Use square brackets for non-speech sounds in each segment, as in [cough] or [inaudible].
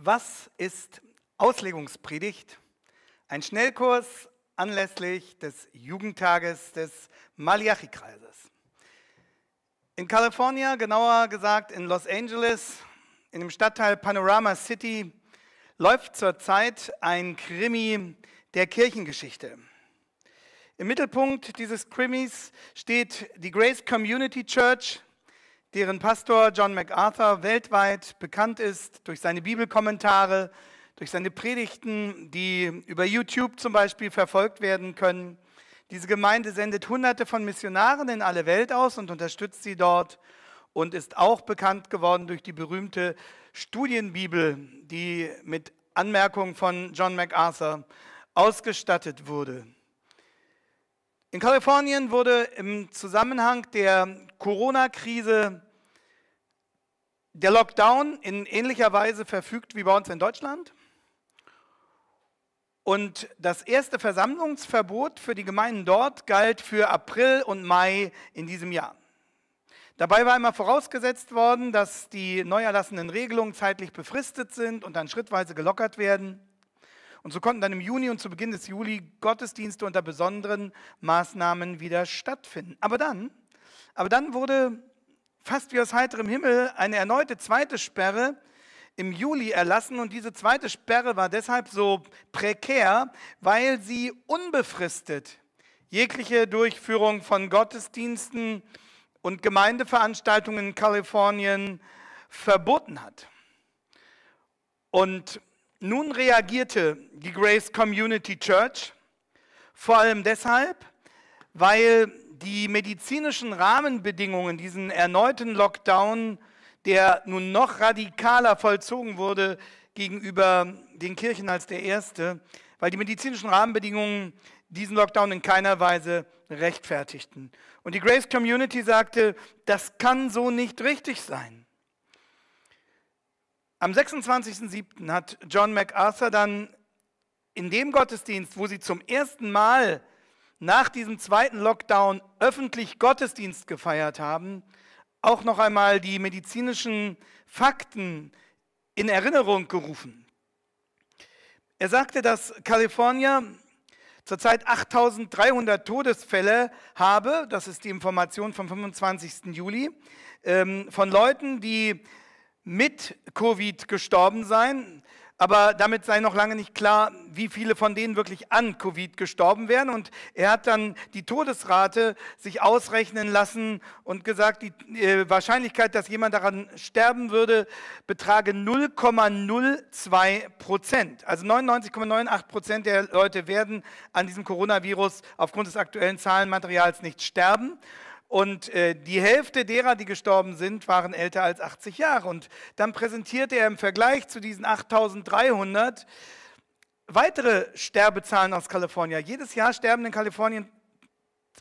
Was ist Auslegungspredigt? Ein Schnellkurs anlässlich des Jugendtages des Malachi-Kreises. In Kalifornien, genauer gesagt in Los Angeles, in dem Stadtteil Panorama City, läuft zurzeit ein Krimi der Kirchengeschichte. Im Mittelpunkt dieses Krimis steht die Grace Community Church, deren Pastor John MacArthur weltweit bekannt ist durch seine Bibelkommentare, durch seine Predigten, die über YouTube zum Beispiel verfolgt werden können. Diese Gemeinde sendet Hunderte von Missionaren in alle Welt aus und unterstützt sie dort und ist auch bekannt geworden durch die berühmte Studienbibel, die mit Anmerkungen von John MacArthur ausgestattet wurde. In Kalifornien wurde im Zusammenhang der Corona-Krise der Lockdown in ähnlicher Weise verfügt wie bei uns in Deutschland. Und das erste Versammlungsverbot für die Gemeinden dort galt für April und Mai in diesem Jahr. Dabei war immer vorausgesetzt worden, dass die neu erlassenen Regelungen zeitlich befristet sind und dann schrittweise gelockert werden. Und so konnten dann im Juni und zu Beginn des Juli Gottesdienste unter besonderen Maßnahmen wieder stattfinden. Aber dann, aber dann wurde fast wie aus heiterem Himmel eine erneute zweite Sperre im Juli erlassen und diese zweite Sperre war deshalb so prekär, weil sie unbefristet jegliche Durchführung von Gottesdiensten und Gemeindeveranstaltungen in Kalifornien verboten hat. Und nun reagierte die Grace Community Church vor allem deshalb, weil die medizinischen Rahmenbedingungen, diesen erneuten Lockdown, der nun noch radikaler vollzogen wurde gegenüber den Kirchen als der erste, weil die medizinischen Rahmenbedingungen diesen Lockdown in keiner Weise rechtfertigten. Und die Grace Community sagte, das kann so nicht richtig sein. Am 26.07. hat John MacArthur dann in dem Gottesdienst, wo sie zum ersten Mal nach diesem zweiten Lockdown öffentlich Gottesdienst gefeiert haben, auch noch einmal die medizinischen Fakten in Erinnerung gerufen. Er sagte, dass Kalifornien zurzeit 8300 Todesfälle habe, das ist die Information vom 25. Juli, ähm, von Leuten, die mit Covid gestorben sein. Aber damit sei noch lange nicht klar, wie viele von denen wirklich an Covid gestorben wären. Und er hat dann die Todesrate sich ausrechnen lassen und gesagt, die äh, Wahrscheinlichkeit, dass jemand daran sterben würde, betrage 0,02 Prozent. Also 99,98 Prozent der Leute werden an diesem Coronavirus aufgrund des aktuellen Zahlenmaterials nicht sterben. Und äh, die Hälfte derer, die gestorben sind, waren älter als 80 Jahre. Und dann präsentierte er im Vergleich zu diesen 8300 weitere Sterbezahlen aus Kalifornien. Jedes Jahr sterben in Kalifornien,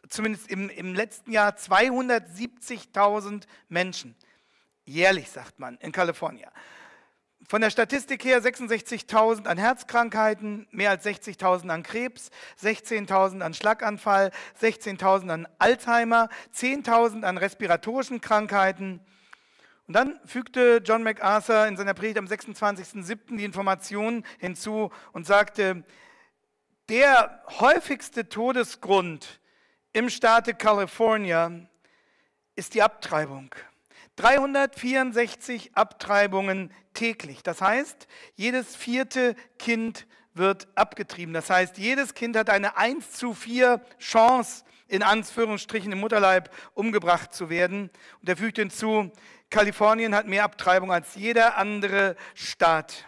zumindest im, im letzten Jahr, 270.000 Menschen. Jährlich, sagt man, in Kalifornien. Von der Statistik her 66.000 an Herzkrankheiten, mehr als 60.000 an Krebs, 16.000 an Schlaganfall, 16.000 an Alzheimer, 10.000 an respiratorischen Krankheiten. Und dann fügte John MacArthur in seiner Predigt am 26.07. die Information hinzu und sagte, der häufigste Todesgrund im Staate California ist die Abtreibung. 364 Abtreibungen täglich. Das heißt, jedes vierte Kind wird abgetrieben. Das heißt, jedes Kind hat eine 1 zu 4 Chance, in Anführungsstrichen im Mutterleib umgebracht zu werden. Und er fügt hinzu, Kalifornien hat mehr Abtreibung als jeder andere Staat.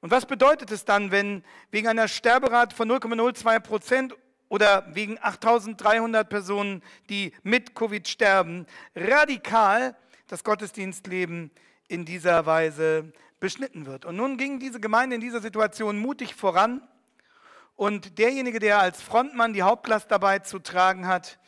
Und was bedeutet es dann, wenn wegen einer Sterberate von 0,02 Prozent oder wegen 8300 Personen, die mit Covid sterben, radikal das Gottesdienstleben in dieser Weise beschnitten wird. Und nun ging diese Gemeinde in dieser Situation mutig voran und derjenige, der als Frontmann die Hauptlast dabei zu tragen hat,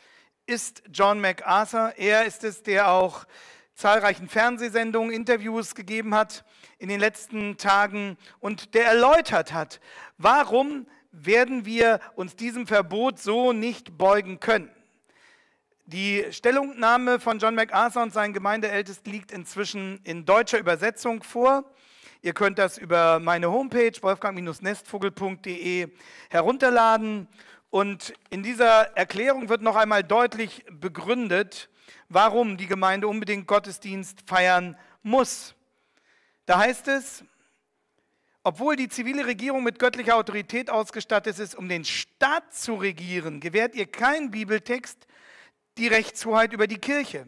ist John MacArthur. Er ist es, der auch zahlreichen Fernsehsendungen Interviews gegeben hat in den letzten Tagen und der erläutert hat, warum werden wir uns diesem Verbot so nicht beugen können. Die Stellungnahme von John MacArthur und seinen Gemeindeältesten liegt inzwischen in deutscher Übersetzung vor. Ihr könnt das über meine Homepage wolfgang-nestvogel.de herunterladen. Und in dieser Erklärung wird noch einmal deutlich begründet, warum die Gemeinde unbedingt Gottesdienst feiern muss. Da heißt es, obwohl die zivile Regierung mit göttlicher Autorität ausgestattet ist, um den Staat zu regieren, gewährt ihr kein Bibeltext, die Rechtshoheit über die Kirche.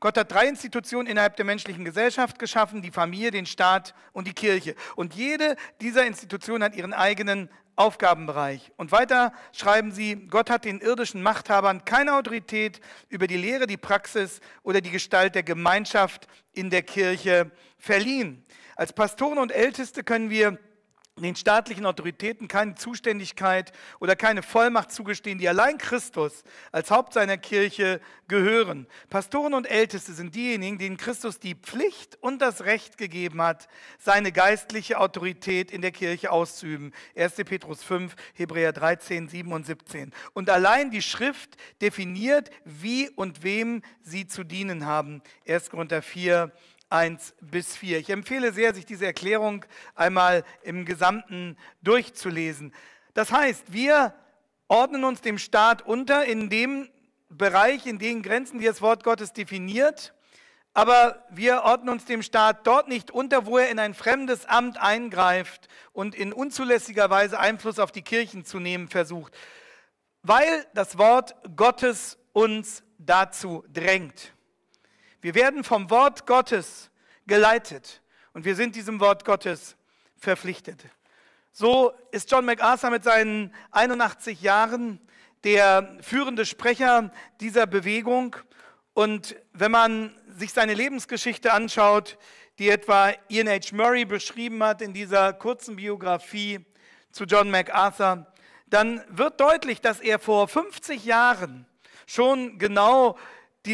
Gott hat drei Institutionen innerhalb der menschlichen Gesellschaft geschaffen, die Familie, den Staat und die Kirche. Und jede dieser Institutionen hat ihren eigenen Aufgabenbereich. Und weiter schreiben sie, Gott hat den irdischen Machthabern keine Autorität über die Lehre, die Praxis oder die Gestalt der Gemeinschaft in der Kirche verliehen. Als Pastoren und Älteste können wir den staatlichen Autoritäten keine Zuständigkeit oder keine Vollmacht zugestehen, die allein Christus als Haupt seiner Kirche gehören. Pastoren und Älteste sind diejenigen, denen Christus die Pflicht und das Recht gegeben hat, seine geistliche Autorität in der Kirche auszuüben. 1. Petrus 5, Hebräer 13, 7 und 17. Und allein die Schrift definiert, wie und wem sie zu dienen haben. 1. Korinther 4, 1 bis 4. Ich empfehle sehr, sich diese Erklärung einmal im Gesamten durchzulesen. Das heißt, wir ordnen uns dem Staat unter in dem Bereich, in den Grenzen, die das Wort Gottes definiert. Aber wir ordnen uns dem Staat dort nicht unter, wo er in ein fremdes Amt eingreift und in unzulässiger Weise Einfluss auf die Kirchen zu nehmen versucht, weil das Wort Gottes uns dazu drängt. Wir werden vom Wort Gottes geleitet und wir sind diesem Wort Gottes verpflichtet. So ist John MacArthur mit seinen 81 Jahren der führende Sprecher dieser Bewegung. Und wenn man sich seine Lebensgeschichte anschaut, die etwa Ian H. Murray beschrieben hat in dieser kurzen Biografie zu John MacArthur, dann wird deutlich, dass er vor 50 Jahren schon genau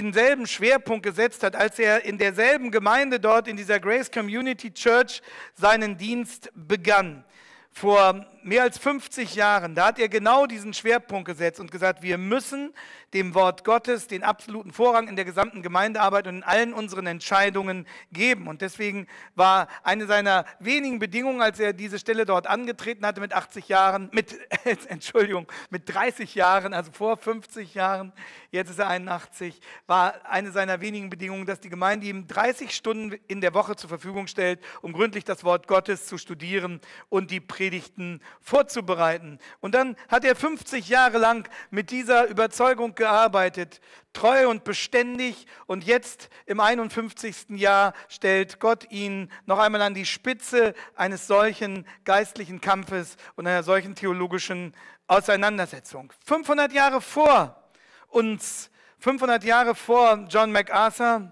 denselben Schwerpunkt gesetzt hat, als er in derselben Gemeinde dort in dieser Grace Community Church seinen Dienst begann. Vor mehr als 50 Jahren, da hat er genau diesen Schwerpunkt gesetzt und gesagt, wir müssen dem Wort Gottes den absoluten Vorrang in der gesamten Gemeindearbeit und in allen unseren Entscheidungen geben. Und deswegen war eine seiner wenigen Bedingungen, als er diese Stelle dort angetreten hatte mit 80 Jahren, mit, [laughs] Entschuldigung, mit 30 Jahren, also vor 50 Jahren, jetzt ist er 81, war eine seiner wenigen Bedingungen, dass die Gemeinde ihm 30 Stunden in der Woche zur Verfügung stellt, um gründlich das Wort Gottes zu studieren und die Predigten vorzubereiten. Und dann hat er 50 Jahre lang mit dieser Überzeugung gearbeitet, gearbeitet, treu und beständig. Und jetzt im 51. Jahr stellt Gott ihn noch einmal an die Spitze eines solchen geistlichen Kampfes und einer solchen theologischen Auseinandersetzung. 500 Jahre vor uns, 500 Jahre vor John MacArthur,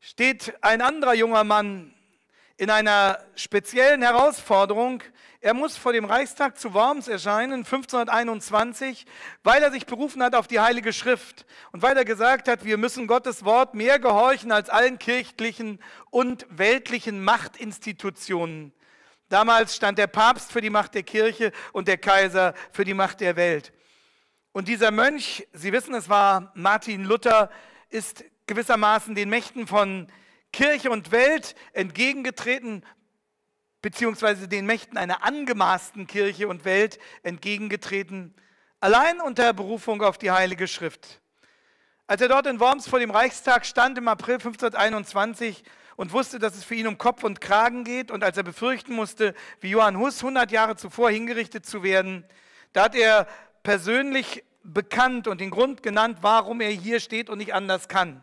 steht ein anderer junger Mann in einer speziellen Herausforderung, er muss vor dem Reichstag zu Worms erscheinen, 1521, weil er sich berufen hat auf die Heilige Schrift und weil er gesagt hat, wir müssen Gottes Wort mehr gehorchen als allen kirchlichen und weltlichen Machtinstitutionen. Damals stand der Papst für die Macht der Kirche und der Kaiser für die Macht der Welt. Und dieser Mönch, Sie wissen, es war Martin Luther, ist gewissermaßen den Mächten von Kirche und Welt entgegengetreten, beziehungsweise den Mächten einer angemaßten Kirche und Welt entgegengetreten, allein unter Berufung auf die Heilige Schrift. Als er dort in Worms vor dem Reichstag stand im April 1521 und wusste, dass es für ihn um Kopf und Kragen geht und als er befürchten musste, wie Johann Huss 100 Jahre zuvor hingerichtet zu werden, da hat er persönlich bekannt und den Grund genannt, warum er hier steht und nicht anders kann.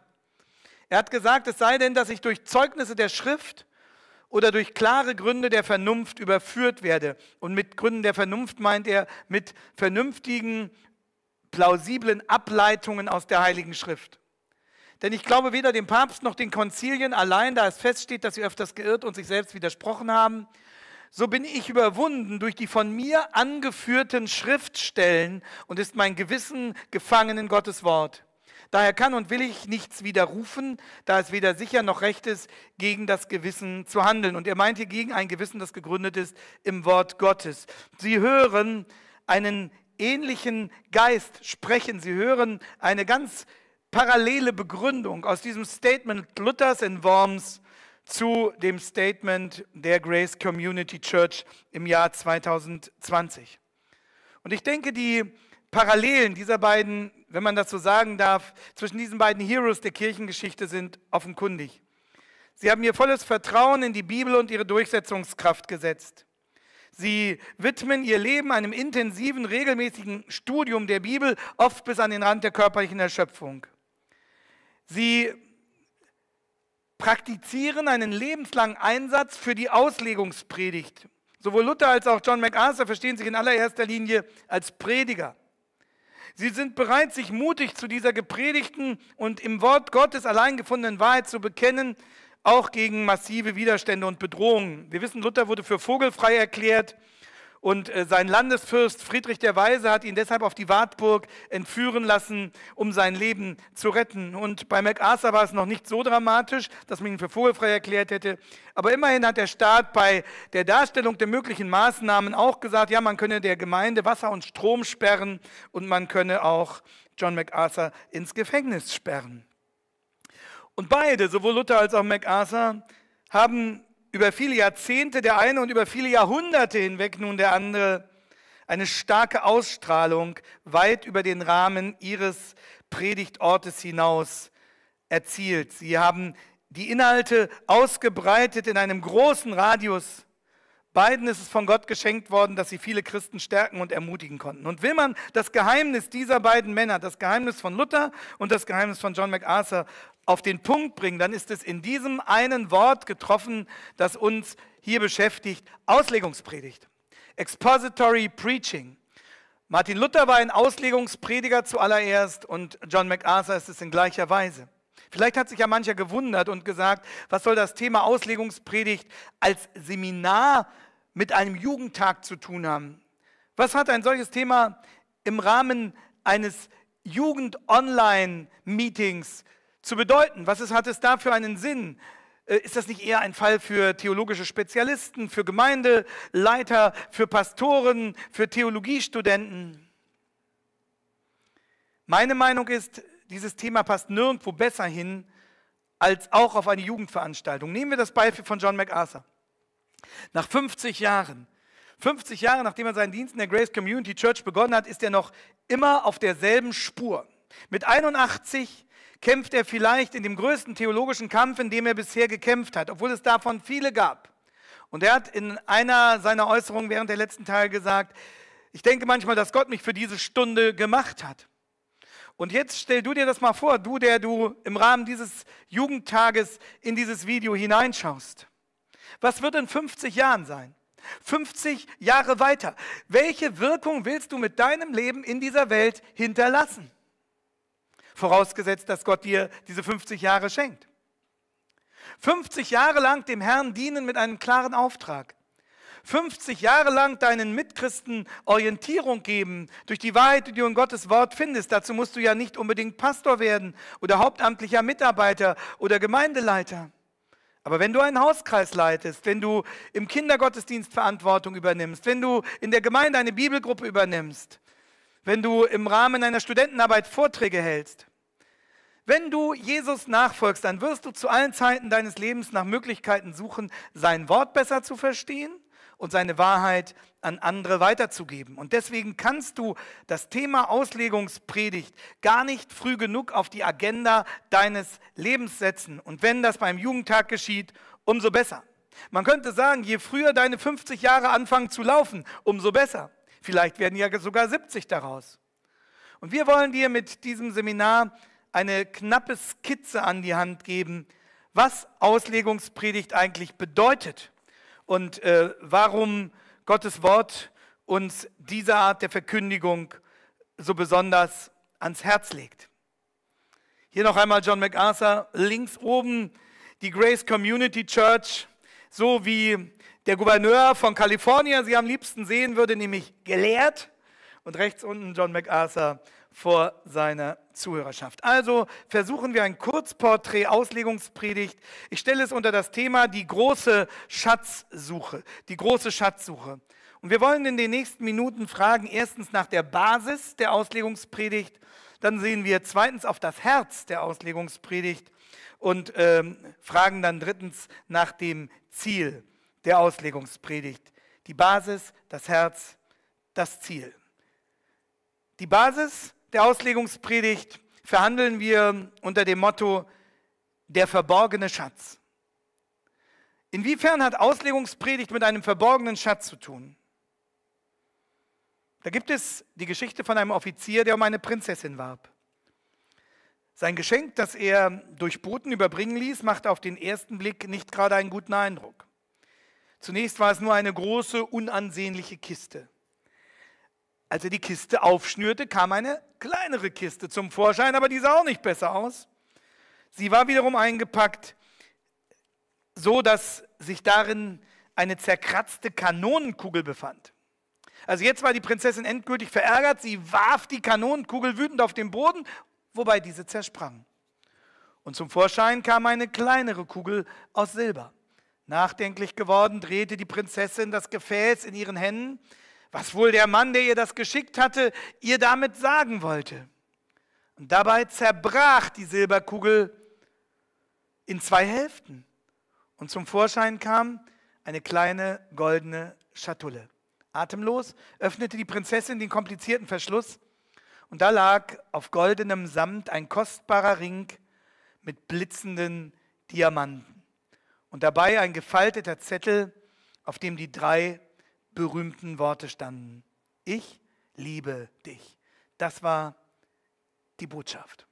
Er hat gesagt, es sei denn, dass ich durch Zeugnisse der Schrift oder durch klare Gründe der Vernunft überführt werde. Und mit Gründen der Vernunft meint er mit vernünftigen, plausiblen Ableitungen aus der Heiligen Schrift. Denn ich glaube weder dem Papst noch den Konzilien allein, da es feststeht, dass sie öfters geirrt und sich selbst widersprochen haben, so bin ich überwunden durch die von mir angeführten Schriftstellen und ist mein Gewissen gefangen in Gottes Wort. Daher kann und will ich nichts widerrufen, da es weder sicher noch recht ist, gegen das Gewissen zu handeln. Und er meint hier gegen ein Gewissen, das gegründet ist im Wort Gottes. Sie hören einen ähnlichen Geist sprechen. Sie hören eine ganz parallele Begründung aus diesem Statement Luthers in Worms zu dem Statement der Grace Community Church im Jahr 2020. Und ich denke, die Parallelen dieser beiden wenn man das so sagen darf, zwischen diesen beiden Heroes der Kirchengeschichte sind offenkundig. Sie haben ihr volles Vertrauen in die Bibel und ihre Durchsetzungskraft gesetzt. Sie widmen ihr Leben einem intensiven, regelmäßigen Studium der Bibel, oft bis an den Rand der körperlichen Erschöpfung. Sie praktizieren einen lebenslangen Einsatz für die Auslegungspredigt. Sowohl Luther als auch John MacArthur verstehen sich in allererster Linie als Prediger. Sie sind bereit, sich mutig zu dieser gepredigten und im Wort Gottes allein gefundenen Wahrheit zu bekennen, auch gegen massive Widerstände und Bedrohungen. Wir wissen, Luther wurde für vogelfrei erklärt. Und äh, sein Landesfürst Friedrich der Weise hat ihn deshalb auf die Wartburg entführen lassen, um sein Leben zu retten. Und bei MacArthur war es noch nicht so dramatisch, dass man ihn für vogelfrei erklärt hätte. Aber immerhin hat der Staat bei der Darstellung der möglichen Maßnahmen auch gesagt, ja, man könne der Gemeinde Wasser und Strom sperren und man könne auch John MacArthur ins Gefängnis sperren. Und beide, sowohl Luther als auch MacArthur, haben über viele Jahrzehnte der eine und über viele Jahrhunderte hinweg nun der andere eine starke Ausstrahlung weit über den Rahmen ihres Predigtortes hinaus erzielt. Sie haben die Inhalte ausgebreitet in einem großen Radius Beiden ist es von Gott geschenkt worden, dass sie viele Christen stärken und ermutigen konnten. Und will man das Geheimnis dieser beiden Männer, das Geheimnis von Luther und das Geheimnis von John MacArthur, auf den Punkt bringen, dann ist es in diesem einen Wort getroffen, das uns hier beschäftigt, Auslegungspredigt. Expository Preaching. Martin Luther war ein Auslegungsprediger zuallererst und John MacArthur ist es in gleicher Weise. Vielleicht hat sich ja mancher gewundert und gesagt, was soll das Thema Auslegungspredigt als Seminar mit einem Jugendtag zu tun haben? Was hat ein solches Thema im Rahmen eines Jugend-Online-Meetings zu bedeuten? Was ist, hat es da für einen Sinn? Äh, ist das nicht eher ein Fall für theologische Spezialisten, für Gemeindeleiter, für Pastoren, für Theologiestudenten? Meine Meinung ist, dieses Thema passt nirgendwo besser hin als auch auf eine Jugendveranstaltung. Nehmen wir das Beispiel von John MacArthur. Nach 50 Jahren, 50 Jahre nachdem er seinen Dienst in der Grace Community Church begonnen hat, ist er noch immer auf derselben Spur. Mit 81 kämpft er vielleicht in dem größten theologischen Kampf, in dem er bisher gekämpft hat, obwohl es davon viele gab. Und er hat in einer seiner Äußerungen während der letzten Teil gesagt, ich denke manchmal, dass Gott mich für diese Stunde gemacht hat. Und jetzt stell du dir das mal vor, du, der du im Rahmen dieses Jugendtages in dieses Video hineinschaust. Was wird in 50 Jahren sein? 50 Jahre weiter. Welche Wirkung willst du mit deinem Leben in dieser Welt hinterlassen? Vorausgesetzt, dass Gott dir diese 50 Jahre schenkt. 50 Jahre lang dem Herrn dienen mit einem klaren Auftrag. 50 Jahre lang deinen Mitchristen Orientierung geben durch die Wahrheit, die du in Gottes Wort findest. Dazu musst du ja nicht unbedingt Pastor werden oder hauptamtlicher Mitarbeiter oder Gemeindeleiter. Aber wenn du einen Hauskreis leitest, wenn du im Kindergottesdienst Verantwortung übernimmst, wenn du in der Gemeinde eine Bibelgruppe übernimmst, wenn du im Rahmen einer Studentenarbeit Vorträge hältst, wenn du Jesus nachfolgst, dann wirst du zu allen Zeiten deines Lebens nach Möglichkeiten suchen, sein Wort besser zu verstehen und seine Wahrheit an andere weiterzugeben. Und deswegen kannst du das Thema Auslegungspredigt gar nicht früh genug auf die Agenda deines Lebens setzen. Und wenn das beim Jugendtag geschieht, umso besser. Man könnte sagen, je früher deine 50 Jahre anfangen zu laufen, umso besser. Vielleicht werden ja sogar 70 daraus. Und wir wollen dir mit diesem Seminar eine knappe Skizze an die Hand geben, was Auslegungspredigt eigentlich bedeutet und äh, warum Gottes Wort uns diese Art der Verkündigung so besonders ans Herz legt. Hier noch einmal John MacArthur, links oben die Grace Community Church, so wie der Gouverneur von Kalifornien sie am liebsten sehen würde, nämlich gelehrt. Und rechts unten John MacArthur vor seiner Zuhörerschaft. Also versuchen wir ein Kurzporträt, Auslegungspredigt. Ich stelle es unter das Thema die große Schatzsuche. Die große Schatzsuche. Und wir wollen in den nächsten Minuten fragen, erstens nach der Basis der Auslegungspredigt, dann sehen wir zweitens auf das Herz der Auslegungspredigt und ähm, fragen dann drittens nach dem Ziel der Auslegungspredigt. Die Basis, das Herz, das Ziel. Die Basis der Auslegungspredigt verhandeln wir unter dem Motto der verborgene Schatz. Inwiefern hat Auslegungspredigt mit einem verborgenen Schatz zu tun? Da gibt es die Geschichte von einem Offizier, der um eine Prinzessin warb. Sein Geschenk, das er durch Boten überbringen ließ, machte auf den ersten Blick nicht gerade einen guten Eindruck. Zunächst war es nur eine große, unansehnliche Kiste. Als er die Kiste aufschnürte, kam eine kleinere Kiste zum Vorschein, aber die sah auch nicht besser aus. Sie war wiederum eingepackt, so dass sich darin eine zerkratzte Kanonenkugel befand. Also jetzt war die Prinzessin endgültig verärgert. Sie warf die Kanonenkugel wütend auf den Boden, wobei diese zersprang. Und zum Vorschein kam eine kleinere Kugel aus Silber. Nachdenklich geworden drehte die Prinzessin das Gefäß in ihren Händen, was wohl der Mann, der ihr das geschickt hatte, ihr damit sagen wollte. Und dabei zerbrach die Silberkugel in zwei Hälften und zum Vorschein kam eine kleine goldene Schatulle. Atemlos öffnete die Prinzessin den komplizierten Verschluss und da lag auf goldenem Samt ein kostbarer Ring mit blitzenden Diamanten und dabei ein gefalteter Zettel, auf dem die drei berühmten Worte standen. Ich liebe dich. Das war die Botschaft.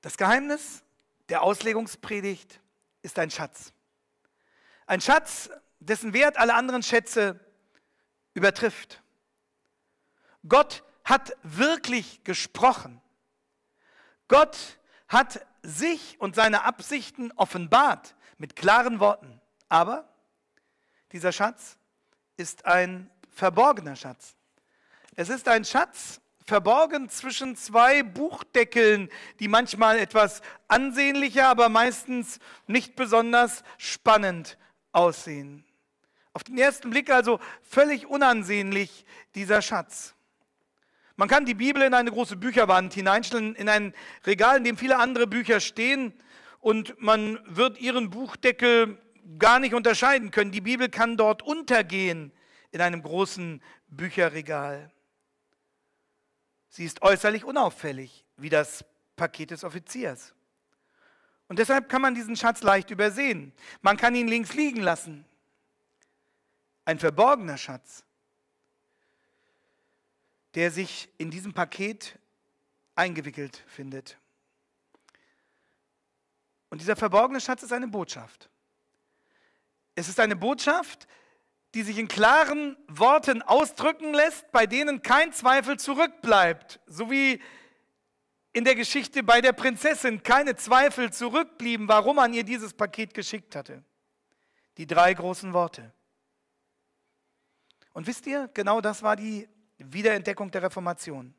Das Geheimnis der Auslegungspredigt ist ein Schatz. Ein Schatz, dessen Wert alle anderen Schätze übertrifft. Gott hat wirklich gesprochen. Gott hat sich und seine Absichten offenbart mit klaren Worten. Aber dieser Schatz ist ein verborgener Schatz. Es ist ein Schatz, verborgen zwischen zwei Buchdeckeln, die manchmal etwas ansehnlicher, aber meistens nicht besonders spannend aussehen. Auf den ersten Blick also völlig unansehnlich dieser Schatz. Man kann die Bibel in eine große Bücherwand hineinstellen, in ein Regal, in dem viele andere Bücher stehen und man wird ihren Buchdeckel gar nicht unterscheiden können. Die Bibel kann dort untergehen in einem großen Bücherregal. Sie ist äußerlich unauffällig, wie das Paket des Offiziers. Und deshalb kann man diesen Schatz leicht übersehen. Man kann ihn links liegen lassen. Ein verborgener Schatz, der sich in diesem Paket eingewickelt findet. Und dieser verborgene Schatz ist eine Botschaft. Es ist eine Botschaft, die sich in klaren Worten ausdrücken lässt, bei denen kein Zweifel zurückbleibt, so wie in der Geschichte bei der Prinzessin keine Zweifel zurückblieben, warum man ihr dieses Paket geschickt hatte. Die drei großen Worte. Und wisst ihr, genau das war die Wiederentdeckung der Reformation.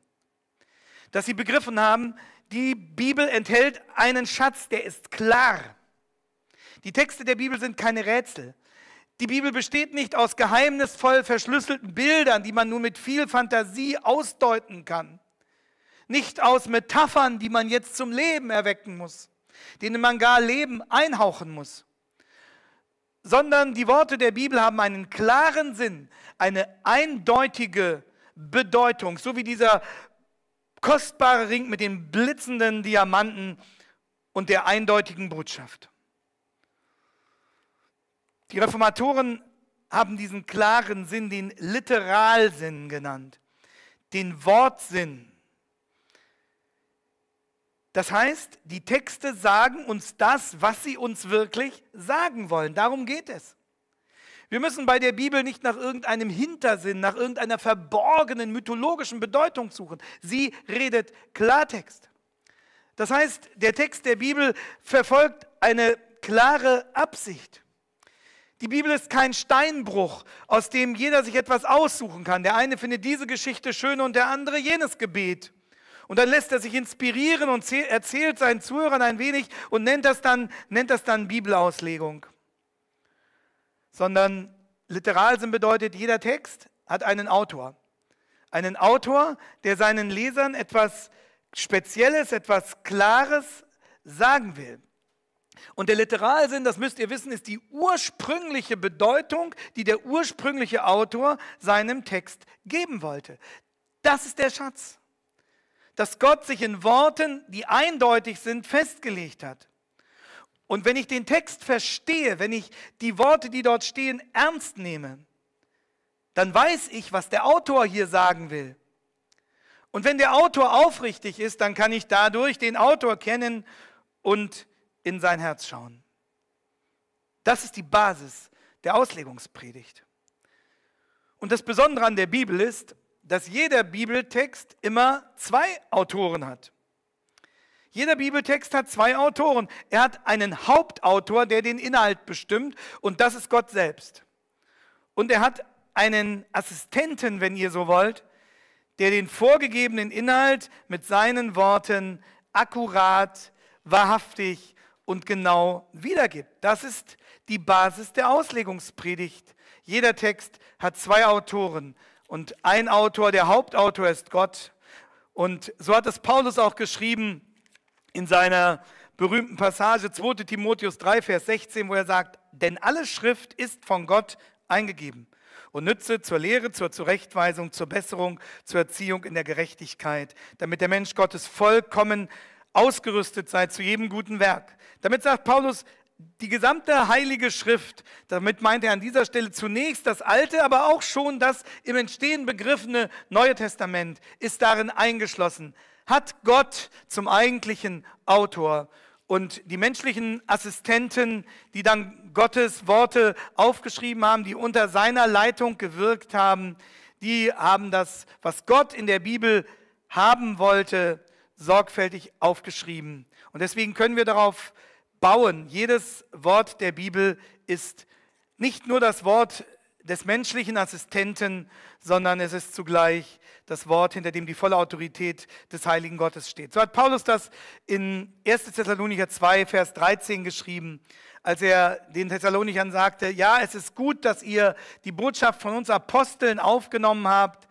Dass sie begriffen haben, die Bibel enthält einen Schatz, der ist klar. Die Texte der Bibel sind keine Rätsel. Die Bibel besteht nicht aus geheimnisvoll verschlüsselten Bildern, die man nur mit viel Fantasie ausdeuten kann. Nicht aus Metaphern, die man jetzt zum Leben erwecken muss, denen man gar Leben einhauchen muss. Sondern die Worte der Bibel haben einen klaren Sinn, eine eindeutige Bedeutung, so wie dieser kostbare Ring mit den blitzenden Diamanten und der eindeutigen Botschaft. Die Reformatoren haben diesen klaren Sinn den Literalsinn genannt, den Wortsinn. Das heißt, die Texte sagen uns das, was sie uns wirklich sagen wollen. Darum geht es. Wir müssen bei der Bibel nicht nach irgendeinem Hintersinn, nach irgendeiner verborgenen mythologischen Bedeutung suchen. Sie redet Klartext. Das heißt, der Text der Bibel verfolgt eine klare Absicht. Die Bibel ist kein Steinbruch, aus dem jeder sich etwas aussuchen kann. Der eine findet diese Geschichte schön und der andere jenes Gebet. Und dann lässt er sich inspirieren und erzählt seinen Zuhörern ein wenig und nennt das dann, nennt das dann Bibelauslegung. Sondern Literalsinn bedeutet, jeder Text hat einen Autor. Einen Autor, der seinen Lesern etwas Spezielles, etwas Klares sagen will. Und der Literalsinn, das müsst ihr wissen, ist die ursprüngliche Bedeutung, die der ursprüngliche Autor seinem Text geben wollte. Das ist der Schatz, dass Gott sich in Worten, die eindeutig sind, festgelegt hat. Und wenn ich den Text verstehe, wenn ich die Worte, die dort stehen, ernst nehme, dann weiß ich, was der Autor hier sagen will. Und wenn der Autor aufrichtig ist, dann kann ich dadurch den Autor kennen und in sein Herz schauen. Das ist die Basis der Auslegungspredigt. Und das Besondere an der Bibel ist, dass jeder Bibeltext immer zwei Autoren hat. Jeder Bibeltext hat zwei Autoren. Er hat einen Hauptautor, der den Inhalt bestimmt, und das ist Gott selbst. Und er hat einen Assistenten, wenn ihr so wollt, der den vorgegebenen Inhalt mit seinen Worten akkurat, wahrhaftig und genau wiedergibt. Das ist die Basis der Auslegungspredigt. Jeder Text hat zwei Autoren und ein Autor, der Hauptautor ist Gott. Und so hat es Paulus auch geschrieben in seiner berühmten Passage 2 Timotheus 3, Vers 16, wo er sagt, denn alle Schrift ist von Gott eingegeben und nütze zur Lehre, zur Zurechtweisung, zur Besserung, zur Erziehung in der Gerechtigkeit, damit der Mensch Gottes vollkommen ausgerüstet sei zu jedem guten Werk. Damit sagt Paulus, die gesamte heilige Schrift, damit meint er an dieser Stelle zunächst das Alte, aber auch schon das im Entstehen begriffene Neue Testament ist darin eingeschlossen, hat Gott zum eigentlichen Autor und die menschlichen Assistenten, die dann Gottes Worte aufgeschrieben haben, die unter seiner Leitung gewirkt haben, die haben das, was Gott in der Bibel haben wollte, sorgfältig aufgeschrieben. Und deswegen können wir darauf bauen. Jedes Wort der Bibel ist nicht nur das Wort des menschlichen Assistenten, sondern es ist zugleich das Wort, hinter dem die volle Autorität des Heiligen Gottes steht. So hat Paulus das in 1. Thessalonicher 2, Vers 13 geschrieben, als er den Thessalonichern sagte, ja, es ist gut, dass ihr die Botschaft von uns Aposteln aufgenommen habt,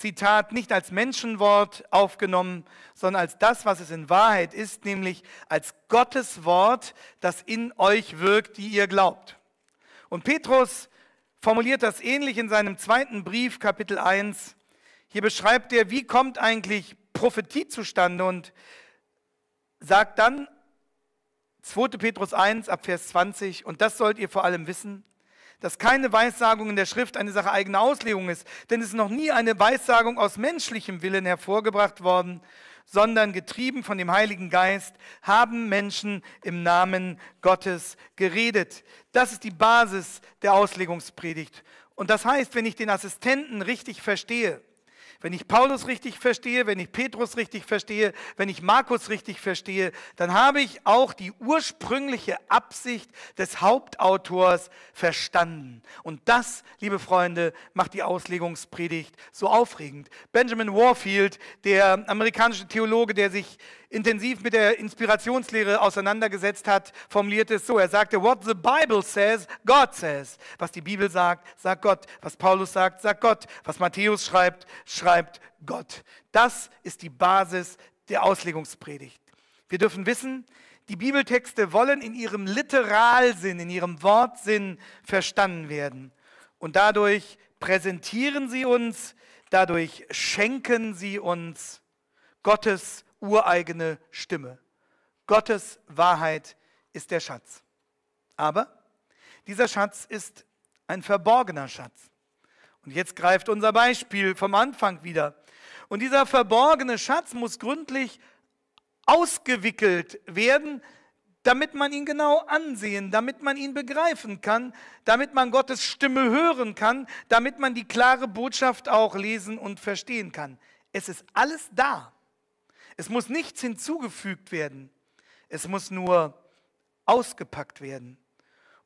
Zitat, nicht als Menschenwort aufgenommen, sondern als das, was es in Wahrheit ist, nämlich als Gottes Wort, das in euch wirkt, die ihr glaubt. Und Petrus formuliert das ähnlich in seinem zweiten Brief, Kapitel 1. Hier beschreibt er, wie kommt eigentlich Prophetie zustande und sagt dann 2. Petrus 1 ab Vers 20, und das sollt ihr vor allem wissen, dass keine Weissagung in der Schrift eine Sache eigener Auslegung ist, denn es ist noch nie eine Weissagung aus menschlichem Willen hervorgebracht worden, sondern getrieben von dem Heiligen Geist haben Menschen im Namen Gottes geredet. Das ist die Basis der Auslegungspredigt. Und das heißt, wenn ich den Assistenten richtig verstehe, wenn ich Paulus richtig verstehe, wenn ich Petrus richtig verstehe, wenn ich Markus richtig verstehe, dann habe ich auch die ursprüngliche Absicht des Hauptautors verstanden. Und das, liebe Freunde, macht die Auslegungspredigt so aufregend. Benjamin Warfield, der amerikanische Theologe, der sich intensiv mit der Inspirationslehre auseinandergesetzt hat, formuliert es so. Er sagte, what the Bible says, God says. Was die Bibel sagt, sagt Gott. Was Paulus sagt, sagt Gott. Was Matthäus schreibt, schreibt Gott. Das ist die Basis der Auslegungspredigt. Wir dürfen wissen, die Bibeltexte wollen in ihrem Literalsinn, in ihrem Wortsinn verstanden werden. Und dadurch präsentieren sie uns, dadurch schenken sie uns Gottes ureigene Stimme. Gottes Wahrheit ist der Schatz. Aber dieser Schatz ist ein verborgener Schatz. Und jetzt greift unser Beispiel vom Anfang wieder. Und dieser verborgene Schatz muss gründlich ausgewickelt werden, damit man ihn genau ansehen, damit man ihn begreifen kann, damit man Gottes Stimme hören kann, damit man die klare Botschaft auch lesen und verstehen kann. Es ist alles da. Es muss nichts hinzugefügt werden. Es muss nur ausgepackt werden.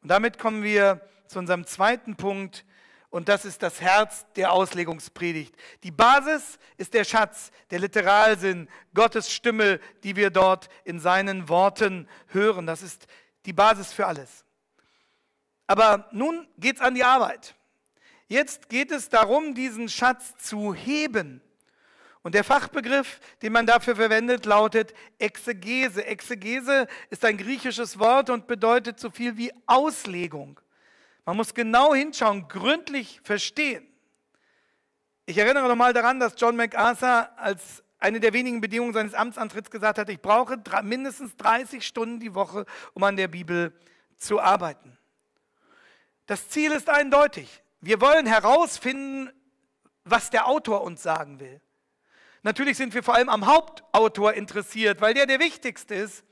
Und damit kommen wir zu unserem zweiten Punkt. Und das ist das Herz der Auslegungspredigt. Die Basis ist der Schatz, der Literalsinn, Gottes Stimme, die wir dort in seinen Worten hören. Das ist die Basis für alles. Aber nun geht es an die Arbeit. Jetzt geht es darum, diesen Schatz zu heben. Und der Fachbegriff, den man dafür verwendet, lautet Exegese. Exegese ist ein griechisches Wort und bedeutet so viel wie Auslegung. Man muss genau hinschauen, gründlich verstehen. Ich erinnere nochmal daran, dass John MacArthur als eine der wenigen Bedingungen seines Amtsantritts gesagt hat, ich brauche mindestens 30 Stunden die Woche, um an der Bibel zu arbeiten. Das Ziel ist eindeutig. Wir wollen herausfinden, was der Autor uns sagen will. Natürlich sind wir vor allem am Hauptautor interessiert, weil der der wichtigste ist.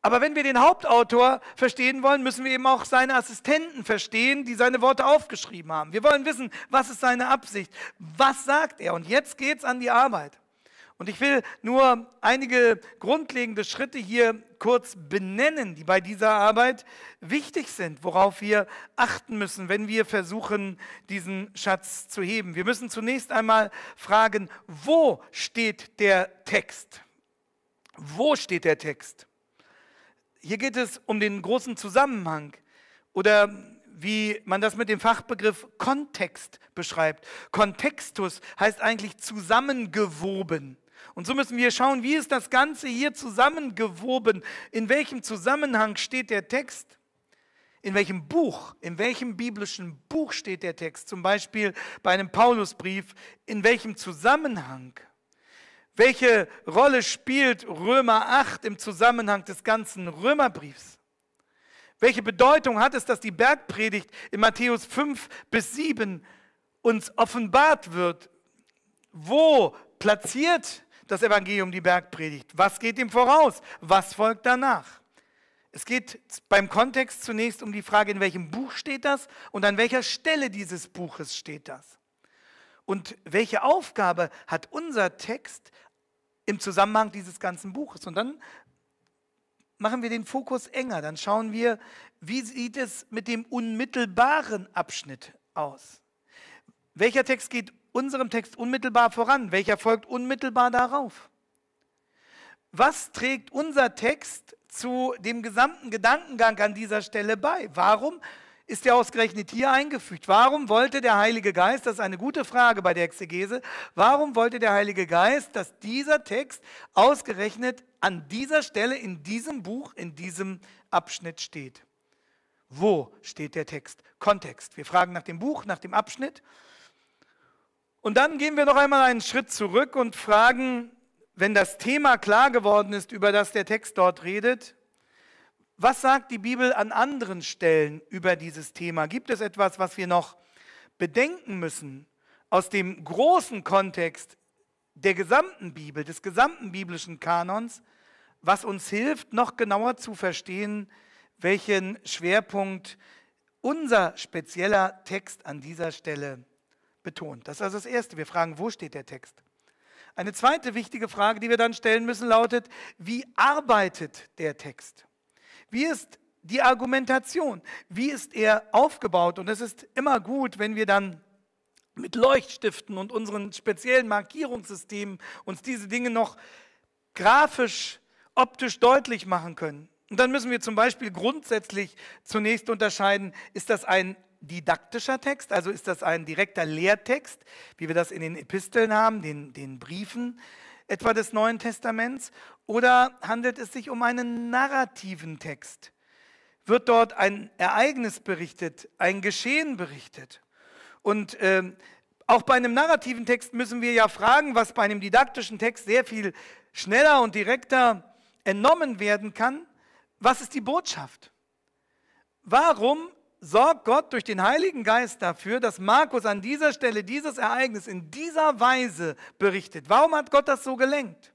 Aber wenn wir den Hauptautor verstehen wollen, müssen wir eben auch seine Assistenten verstehen, die seine Worte aufgeschrieben haben. Wir wollen wissen, was ist seine Absicht? Was sagt er? Und jetzt geht's an die Arbeit. Und ich will nur einige grundlegende Schritte hier kurz benennen, die bei dieser Arbeit wichtig sind, worauf wir achten müssen, wenn wir versuchen, diesen Schatz zu heben. Wir müssen zunächst einmal fragen, wo steht der Text? Wo steht der Text? Hier geht es um den großen Zusammenhang oder wie man das mit dem Fachbegriff Kontext beschreibt. Kontextus heißt eigentlich zusammengewoben. Und so müssen wir schauen, wie ist das Ganze hier zusammengewoben? In welchem Zusammenhang steht der Text? In welchem Buch, in welchem biblischen Buch steht der Text? Zum Beispiel bei einem Paulusbrief, in welchem Zusammenhang? Welche Rolle spielt Römer 8 im Zusammenhang des ganzen Römerbriefs? Welche Bedeutung hat es, dass die Bergpredigt in Matthäus 5 bis 7 uns offenbart wird? Wo platziert das Evangelium, die Bergpredigt. Was geht ihm voraus? Was folgt danach? Es geht beim Kontext zunächst um die Frage, in welchem Buch steht das und an welcher Stelle dieses Buches steht das. Und welche Aufgabe hat unser Text im Zusammenhang dieses ganzen Buches? Und dann machen wir den Fokus enger. Dann schauen wir, wie sieht es mit dem unmittelbaren Abschnitt aus? Welcher Text geht unserem Text unmittelbar voran. Welcher folgt unmittelbar darauf? Was trägt unser Text zu dem gesamten Gedankengang an dieser Stelle bei? Warum ist er ausgerechnet hier eingefügt? Warum wollte der Heilige Geist, das ist eine gute Frage bei der Exegese, warum wollte der Heilige Geist, dass dieser Text ausgerechnet an dieser Stelle, in diesem Buch, in diesem Abschnitt steht? Wo steht der Text? Kontext. Wir fragen nach dem Buch, nach dem Abschnitt. Und dann gehen wir noch einmal einen Schritt zurück und fragen, wenn das Thema klar geworden ist, über das der Text dort redet, was sagt die Bibel an anderen Stellen über dieses Thema? Gibt es etwas, was wir noch bedenken müssen aus dem großen Kontext der gesamten Bibel, des gesamten biblischen Kanons, was uns hilft, noch genauer zu verstehen, welchen Schwerpunkt unser spezieller Text an dieser Stelle betont. Das ist also das Erste. Wir fragen, wo steht der Text? Eine zweite wichtige Frage, die wir dann stellen müssen, lautet, wie arbeitet der Text? Wie ist die Argumentation? Wie ist er aufgebaut? Und es ist immer gut, wenn wir dann mit Leuchtstiften und unseren speziellen Markierungssystemen uns diese Dinge noch grafisch, optisch deutlich machen können. Und dann müssen wir zum Beispiel grundsätzlich zunächst unterscheiden, ist das ein didaktischer Text, also ist das ein direkter Lehrtext, wie wir das in den Episteln haben, den, den Briefen etwa des Neuen Testaments, oder handelt es sich um einen narrativen Text? Wird dort ein Ereignis berichtet, ein Geschehen berichtet? Und äh, auch bei einem narrativen Text müssen wir ja fragen, was bei einem didaktischen Text sehr viel schneller und direkter entnommen werden kann. Was ist die Botschaft? Warum sorgt Gott durch den Heiligen Geist dafür, dass Markus an dieser Stelle dieses Ereignis in dieser Weise berichtet. Warum hat Gott das so gelenkt?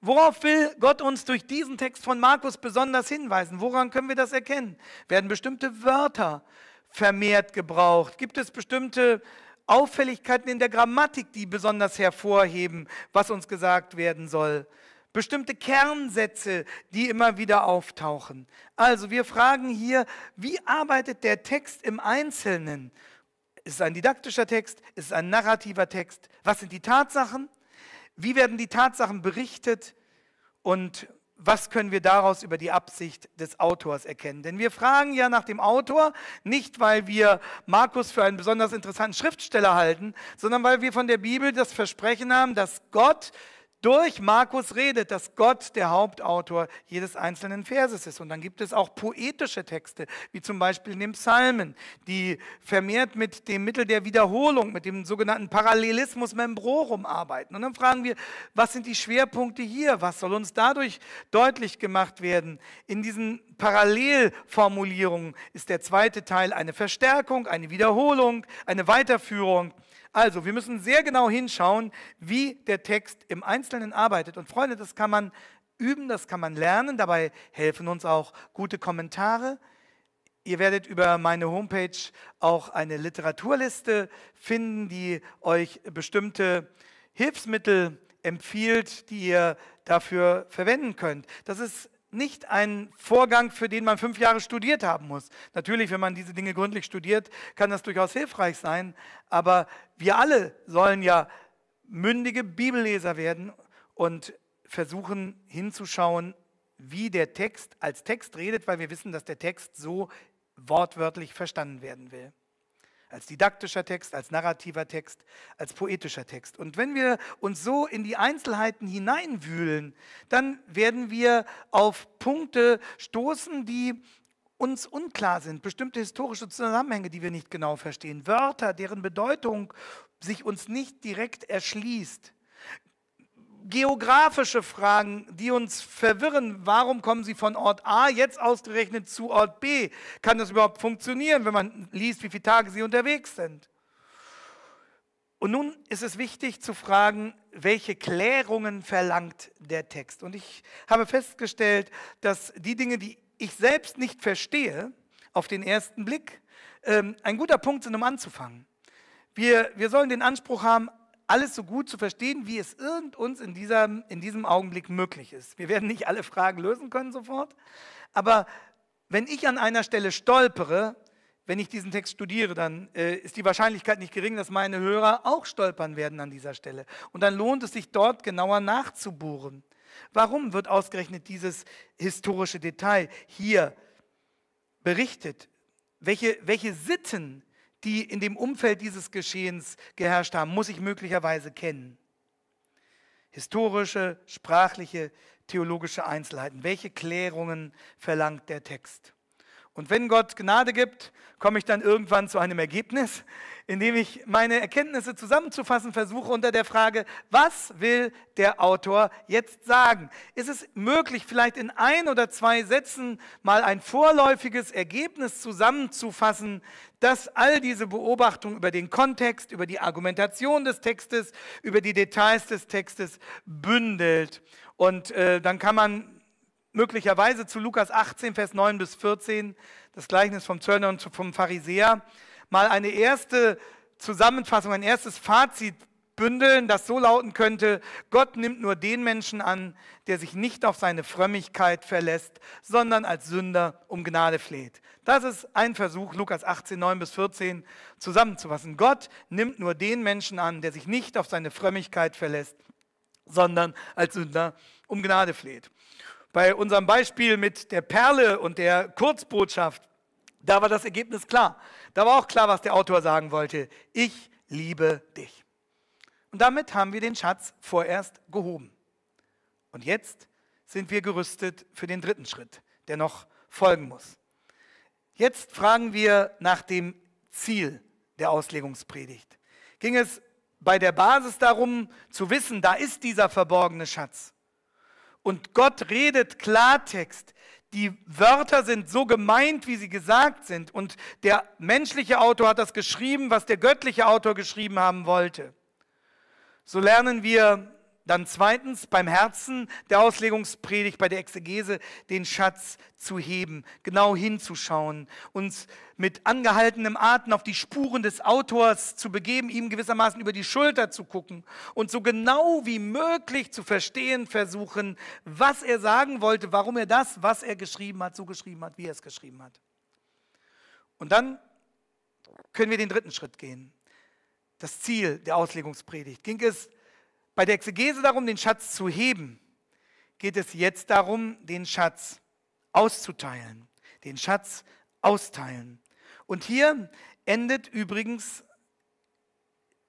Worauf will Gott uns durch diesen Text von Markus besonders hinweisen? Woran können wir das erkennen? Werden bestimmte Wörter vermehrt gebraucht? Gibt es bestimmte Auffälligkeiten in der Grammatik, die besonders hervorheben, was uns gesagt werden soll? bestimmte Kernsätze, die immer wieder auftauchen. Also wir fragen hier, wie arbeitet der Text im Einzelnen? Ist es ein didaktischer Text? Ist es ein narrativer Text? Was sind die Tatsachen? Wie werden die Tatsachen berichtet? Und was können wir daraus über die Absicht des Autors erkennen? Denn wir fragen ja nach dem Autor, nicht weil wir Markus für einen besonders interessanten Schriftsteller halten, sondern weil wir von der Bibel das Versprechen haben, dass Gott durch Markus redet, dass Gott der Hauptautor jedes einzelnen Verses ist. Und dann gibt es auch poetische Texte, wie zum Beispiel in den Psalmen, die vermehrt mit dem Mittel der Wiederholung, mit dem sogenannten Parallelismus membrorum arbeiten. Und dann fragen wir, was sind die Schwerpunkte hier? Was soll uns dadurch deutlich gemacht werden? In diesen Parallelformulierungen ist der zweite Teil eine Verstärkung, eine Wiederholung, eine Weiterführung. Also, wir müssen sehr genau hinschauen, wie der Text im Einzelnen arbeitet. Und Freunde, das kann man üben, das kann man lernen. Dabei helfen uns auch gute Kommentare. Ihr werdet über meine Homepage auch eine Literaturliste finden, die euch bestimmte Hilfsmittel empfiehlt, die ihr dafür verwenden könnt. Das ist nicht ein Vorgang, für den man fünf Jahre studiert haben muss. Natürlich, wenn man diese Dinge gründlich studiert, kann das durchaus hilfreich sein, aber wir alle sollen ja mündige Bibelleser werden und versuchen hinzuschauen, wie der Text als Text redet, weil wir wissen, dass der Text so wortwörtlich verstanden werden will als didaktischer Text, als narrativer Text, als poetischer Text. Und wenn wir uns so in die Einzelheiten hineinwühlen, dann werden wir auf Punkte stoßen, die uns unklar sind, bestimmte historische Zusammenhänge, die wir nicht genau verstehen, Wörter, deren Bedeutung sich uns nicht direkt erschließt geografische Fragen, die uns verwirren. Warum kommen sie von Ort A jetzt ausgerechnet zu Ort B? Kann das überhaupt funktionieren, wenn man liest, wie viele Tage sie unterwegs sind? Und nun ist es wichtig zu fragen, welche Klärungen verlangt der Text? Und ich habe festgestellt, dass die Dinge, die ich selbst nicht verstehe, auf den ersten Blick, ähm, ein guter Punkt sind, um anzufangen. Wir, wir sollen den Anspruch haben, alles so gut zu verstehen, wie es irgend uns in, dieser, in diesem Augenblick möglich ist. Wir werden nicht alle Fragen lösen können sofort, aber wenn ich an einer Stelle stolpere, wenn ich diesen Text studiere, dann äh, ist die Wahrscheinlichkeit nicht gering, dass meine Hörer auch stolpern werden an dieser Stelle. Und dann lohnt es sich dort genauer nachzubohren. Warum wird ausgerechnet dieses historische Detail hier berichtet? Welche, welche Sitten, die in dem Umfeld dieses Geschehens geherrscht haben, muss ich möglicherweise kennen. Historische, sprachliche, theologische Einzelheiten. Welche Klärungen verlangt der Text? Und wenn Gott Gnade gibt, komme ich dann irgendwann zu einem Ergebnis, in dem ich meine Erkenntnisse zusammenzufassen versuche unter der Frage, was will der Autor jetzt sagen? Ist es möglich, vielleicht in ein oder zwei Sätzen mal ein vorläufiges Ergebnis zusammenzufassen, das all diese Beobachtungen über den Kontext, über die Argumentation des Textes, über die Details des Textes bündelt? Und äh, dann kann man möglicherweise zu Lukas 18, Vers 9 bis 14, das Gleichnis vom Zöllner und vom Pharisäer, mal eine erste Zusammenfassung, ein erstes Fazit bündeln, das so lauten könnte, Gott nimmt nur den Menschen an, der sich nicht auf seine Frömmigkeit verlässt, sondern als Sünder um Gnade fleht. Das ist ein Versuch, Lukas 18, 9 bis 14 zusammenzufassen. Gott nimmt nur den Menschen an, der sich nicht auf seine Frömmigkeit verlässt, sondern als Sünder um Gnade fleht bei unserem Beispiel mit der Perle und der Kurzbotschaft, da war das Ergebnis klar. Da war auch klar, was der Autor sagen wollte. Ich liebe dich. Und damit haben wir den Schatz vorerst gehoben. Und jetzt sind wir gerüstet für den dritten Schritt, der noch folgen muss. Jetzt fragen wir nach dem Ziel der Auslegungspredigt. Ging es bei der Basis darum zu wissen, da ist dieser verborgene Schatz. Und Gott redet Klartext. Die Wörter sind so gemeint, wie sie gesagt sind. Und der menschliche Autor hat das geschrieben, was der göttliche Autor geschrieben haben wollte. So lernen wir dann zweitens beim Herzen der Auslegungspredigt, bei der Exegese den Schatz zu heben, genau hinzuschauen, uns mit angehaltenem Atem auf die Spuren des Autors zu begeben, ihm gewissermaßen über die Schulter zu gucken und so genau wie möglich zu verstehen versuchen, was er sagen wollte, warum er das, was er geschrieben hat, so geschrieben hat, wie er es geschrieben hat. Und dann können wir den dritten Schritt gehen. Das Ziel der Auslegungspredigt. Ging es bei der Exegese darum, den Schatz zu heben, geht es jetzt darum, den Schatz auszuteilen. Den Schatz austeilen. Und hier endet übrigens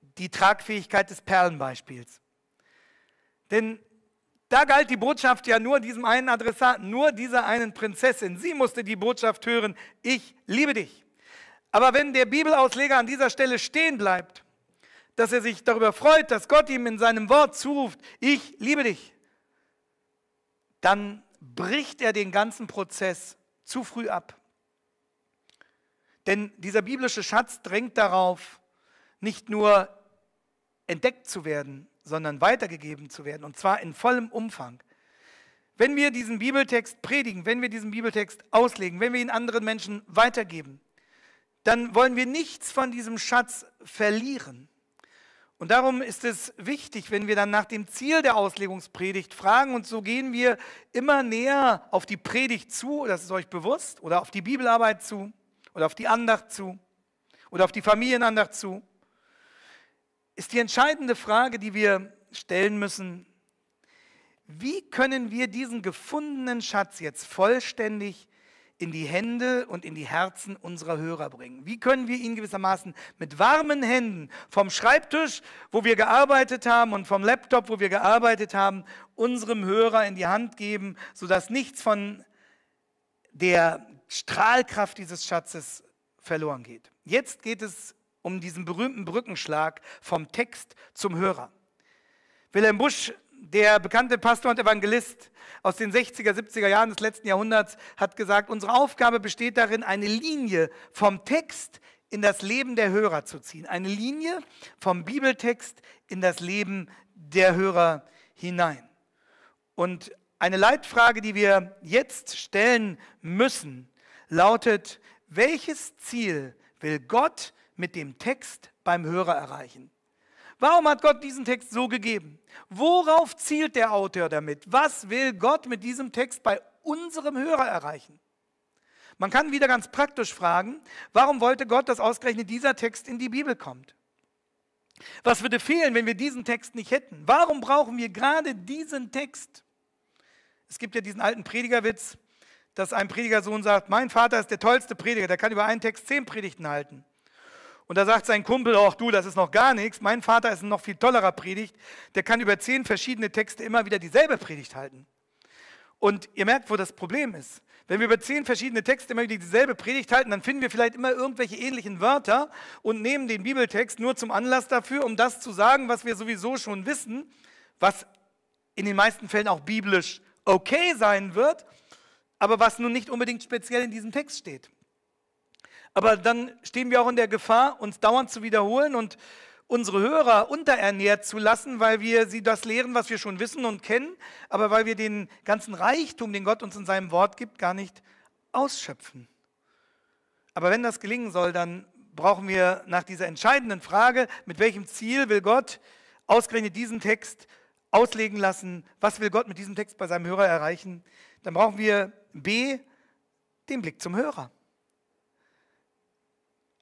die Tragfähigkeit des Perlenbeispiels. Denn da galt die Botschaft ja nur diesem einen Adressaten, nur dieser einen Prinzessin. Sie musste die Botschaft hören, ich liebe dich. Aber wenn der Bibelausleger an dieser Stelle stehen bleibt dass er sich darüber freut, dass Gott ihm in seinem Wort zuruft, ich liebe dich, dann bricht er den ganzen Prozess zu früh ab. Denn dieser biblische Schatz drängt darauf, nicht nur entdeckt zu werden, sondern weitergegeben zu werden, und zwar in vollem Umfang. Wenn wir diesen Bibeltext predigen, wenn wir diesen Bibeltext auslegen, wenn wir ihn anderen Menschen weitergeben, dann wollen wir nichts von diesem Schatz verlieren. Und darum ist es wichtig, wenn wir dann nach dem Ziel der Auslegungspredigt fragen, und so gehen wir immer näher auf die Predigt zu, das ist euch bewusst, oder auf die Bibelarbeit zu, oder auf die Andacht zu, oder auf die Familienandacht zu, ist die entscheidende Frage, die wir stellen müssen, wie können wir diesen gefundenen Schatz jetzt vollständig in die Hände und in die Herzen unserer Hörer bringen? Wie können wir ihn gewissermaßen mit warmen Händen vom Schreibtisch, wo wir gearbeitet haben, und vom Laptop, wo wir gearbeitet haben, unserem Hörer in die Hand geben, sodass nichts von der Strahlkraft dieses Schatzes verloren geht? Jetzt geht es um diesen berühmten Brückenschlag vom Text zum Hörer. Wilhelm Busch der bekannte Pastor und Evangelist aus den 60er, 70er Jahren des letzten Jahrhunderts hat gesagt, unsere Aufgabe besteht darin, eine Linie vom Text in das Leben der Hörer zu ziehen. Eine Linie vom Bibeltext in das Leben der Hörer hinein. Und eine Leitfrage, die wir jetzt stellen müssen, lautet, welches Ziel will Gott mit dem Text beim Hörer erreichen? Warum hat Gott diesen Text so gegeben? Worauf zielt der Autor damit? Was will Gott mit diesem Text bei unserem Hörer erreichen? Man kann wieder ganz praktisch fragen, warum wollte Gott, dass ausgerechnet dieser Text in die Bibel kommt? Was würde fehlen, wenn wir diesen Text nicht hätten? Warum brauchen wir gerade diesen Text? Es gibt ja diesen alten Predigerwitz, dass ein Predigersohn sagt, mein Vater ist der tollste Prediger, der kann über einen Text zehn Predigten halten. Und da sagt sein Kumpel, auch du, das ist noch gar nichts. Mein Vater ist ein noch viel tollerer Predigt. Der kann über zehn verschiedene Texte immer wieder dieselbe Predigt halten. Und ihr merkt, wo das Problem ist. Wenn wir über zehn verschiedene Texte immer wieder dieselbe Predigt halten, dann finden wir vielleicht immer irgendwelche ähnlichen Wörter und nehmen den Bibeltext nur zum Anlass dafür, um das zu sagen, was wir sowieso schon wissen, was in den meisten Fällen auch biblisch okay sein wird, aber was nun nicht unbedingt speziell in diesem Text steht. Aber dann stehen wir auch in der Gefahr, uns dauernd zu wiederholen und unsere Hörer unterernährt zu lassen, weil wir sie das lehren, was wir schon wissen und kennen, aber weil wir den ganzen Reichtum, den Gott uns in seinem Wort gibt, gar nicht ausschöpfen. Aber wenn das gelingen soll, dann brauchen wir nach dieser entscheidenden Frage, mit welchem Ziel will Gott ausgerechnet diesen Text auslegen lassen, was will Gott mit diesem Text bei seinem Hörer erreichen, dann brauchen wir B, den Blick zum Hörer.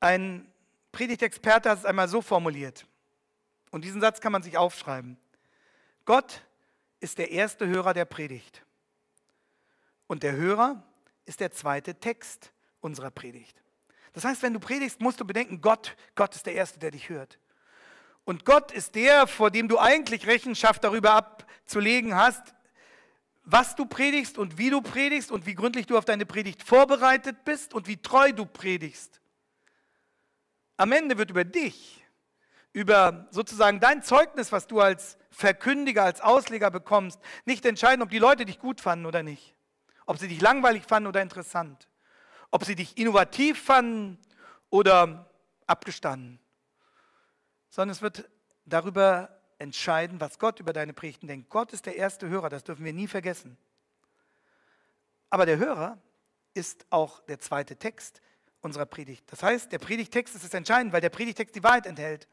Ein Predigtexperte hat es einmal so formuliert. Und diesen Satz kann man sich aufschreiben. Gott ist der erste Hörer der Predigt. Und der Hörer ist der zweite Text unserer Predigt. Das heißt, wenn du predigst, musst du bedenken, Gott, Gott ist der Erste, der dich hört. Und Gott ist der, vor dem du eigentlich Rechenschaft darüber abzulegen hast, was du predigst und wie du predigst und wie gründlich du auf deine Predigt vorbereitet bist und wie treu du predigst am Ende wird über dich, über sozusagen dein Zeugnis, was du als Verkündiger, als Ausleger bekommst, nicht entscheiden, ob die Leute dich gut fanden oder nicht, ob sie dich langweilig fanden oder interessant, ob sie dich innovativ fanden oder abgestanden, sondern es wird darüber entscheiden, was Gott über deine Predigten denkt. Gott ist der erste Hörer, das dürfen wir nie vergessen. Aber der Hörer ist auch der zweite Text, unserer Predigt. Das heißt, der Predigtext ist es entscheidend, weil der Predigtext die Wahrheit enthält.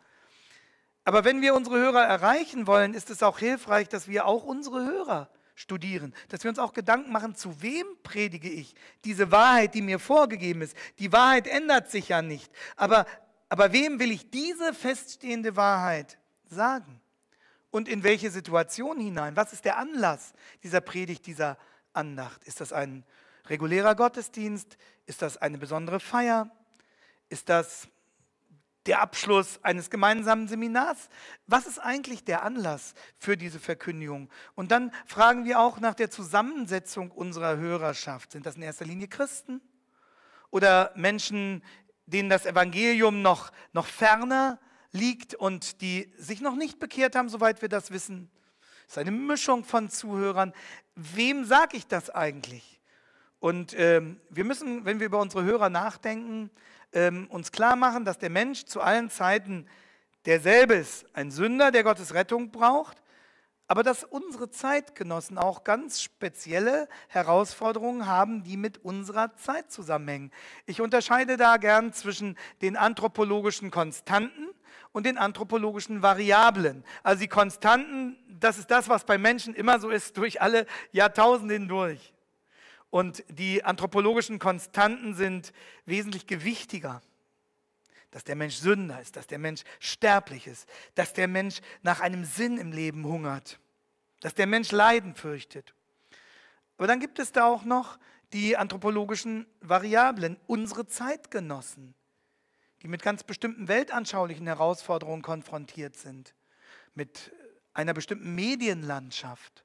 Aber wenn wir unsere Hörer erreichen wollen, ist es auch hilfreich, dass wir auch unsere Hörer studieren, dass wir uns auch Gedanken machen, zu wem predige ich diese Wahrheit, die mir vorgegeben ist. Die Wahrheit ändert sich ja nicht, aber, aber wem will ich diese feststehende Wahrheit sagen? Und in welche Situation hinein? Was ist der Anlass dieser Predigt, dieser Andacht? Ist das ein regulärer Gottesdienst? Ist das eine besondere Feier? Ist das der Abschluss eines gemeinsamen Seminars? Was ist eigentlich der Anlass für diese Verkündigung? Und dann fragen wir auch nach der Zusammensetzung unserer Hörerschaft. Sind das in erster Linie Christen oder Menschen, denen das Evangelium noch, noch ferner liegt und die sich noch nicht bekehrt haben, soweit wir das wissen? Es ist eine Mischung von Zuhörern. Wem sage ich das eigentlich? Und ähm, wir müssen, wenn wir über unsere Hörer nachdenken, ähm, uns klar machen, dass der Mensch zu allen Zeiten derselbe ist. Ein Sünder, der Gottes Rettung braucht, aber dass unsere Zeitgenossen auch ganz spezielle Herausforderungen haben, die mit unserer Zeit zusammenhängen. Ich unterscheide da gern zwischen den anthropologischen Konstanten und den anthropologischen Variablen. Also die Konstanten, das ist das, was bei Menschen immer so ist, durch alle Jahrtausende hindurch. Und die anthropologischen Konstanten sind wesentlich gewichtiger. Dass der Mensch Sünder ist, dass der Mensch sterblich ist, dass der Mensch nach einem Sinn im Leben hungert, dass der Mensch Leiden fürchtet. Aber dann gibt es da auch noch die anthropologischen Variablen, unsere Zeitgenossen, die mit ganz bestimmten weltanschaulichen Herausforderungen konfrontiert sind, mit einer bestimmten Medienlandschaft,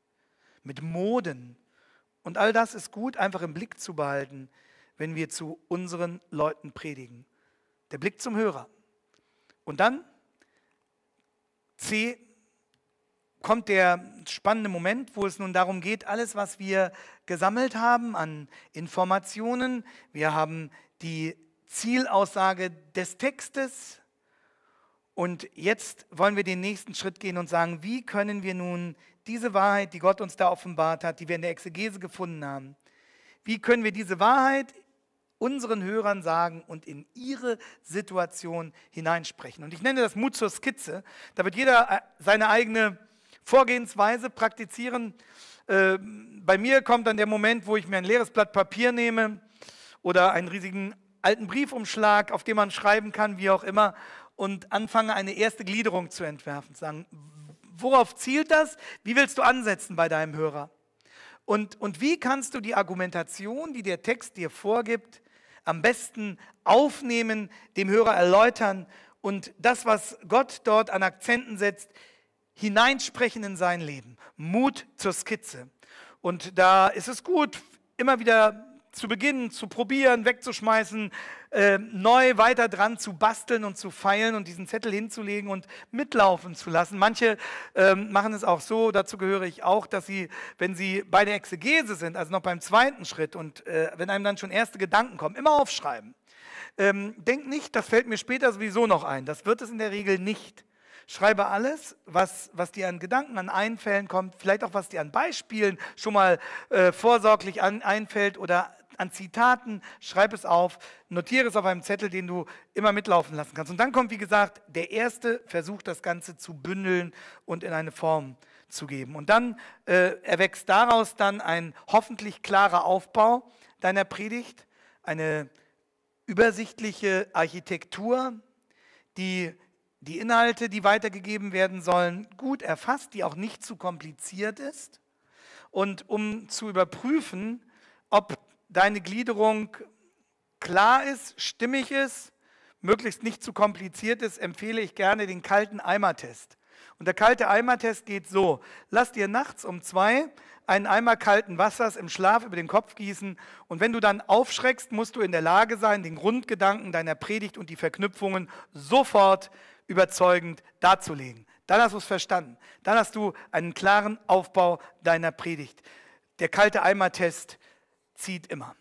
mit Moden, und all das ist gut einfach im Blick zu behalten, wenn wir zu unseren Leuten predigen. Der Blick zum Hörer. Und dann, C, kommt der spannende Moment, wo es nun darum geht, alles, was wir gesammelt haben an Informationen, wir haben die Zielaussage des Textes und jetzt wollen wir den nächsten Schritt gehen und sagen, wie können wir nun diese Wahrheit, die Gott uns da offenbart hat, die wir in der Exegese gefunden haben, wie können wir diese Wahrheit unseren Hörern sagen und in ihre Situation hineinsprechen? Und ich nenne das Mut zur Skizze. Da wird jeder äh, seine eigene Vorgehensweise praktizieren. Ähm, bei mir kommt dann der Moment, wo ich mir ein leeres Blatt Papier nehme oder einen riesigen alten Briefumschlag, auf dem man schreiben kann, wie auch immer, und anfange eine erste Gliederung zu entwerfen, zu sagen, Worauf zielt das? Wie willst du ansetzen bei deinem Hörer? Und, und wie kannst du die Argumentation, die der Text dir vorgibt, am besten aufnehmen, dem Hörer erläutern und das, was Gott dort an Akzenten setzt, hineinsprechen in sein Leben. Mut zur Skizze. Und da ist es gut, immer wieder zu beginnen, zu probieren, wegzuschmeißen, äh, neu weiter dran zu basteln und zu feilen und diesen Zettel hinzulegen und mitlaufen zu lassen. Manche äh, machen es auch so, dazu gehöre ich auch, dass sie, wenn sie bei der Exegese sind, also noch beim zweiten Schritt und äh, wenn einem dann schon erste Gedanken kommen, immer aufschreiben. Ähm, denk nicht, das fällt mir später sowieso noch ein. Das wird es in der Regel nicht. Schreibe alles, was, was dir an Gedanken, an Einfällen kommt, vielleicht auch was dir an Beispielen schon mal äh, vorsorglich an, einfällt oder an Zitaten, schreib es auf, notiere es auf einem Zettel, den du immer mitlaufen lassen kannst. Und dann kommt, wie gesagt, der erste Versuch, das Ganze zu bündeln und in eine Form zu geben. Und dann äh, erwächst daraus dann ein hoffentlich klarer Aufbau deiner Predigt, eine übersichtliche Architektur, die die Inhalte, die weitergegeben werden sollen, gut erfasst, die auch nicht zu kompliziert ist. Und um zu überprüfen, ob deine Gliederung klar ist, stimmig ist, möglichst nicht zu kompliziert ist, empfehle ich gerne den kalten Eimertest. Und der kalte Eimertest geht so: Lass dir nachts um zwei einen Eimer kalten Wassers im Schlaf über den Kopf gießen und wenn du dann aufschreckst, musst du in der Lage sein, den Grundgedanken deiner Predigt und die Verknüpfungen sofort überzeugend darzulegen. Dann hast du es verstanden. Dann hast du einen klaren Aufbau deiner Predigt. Der kalte Eimertest zieht immer.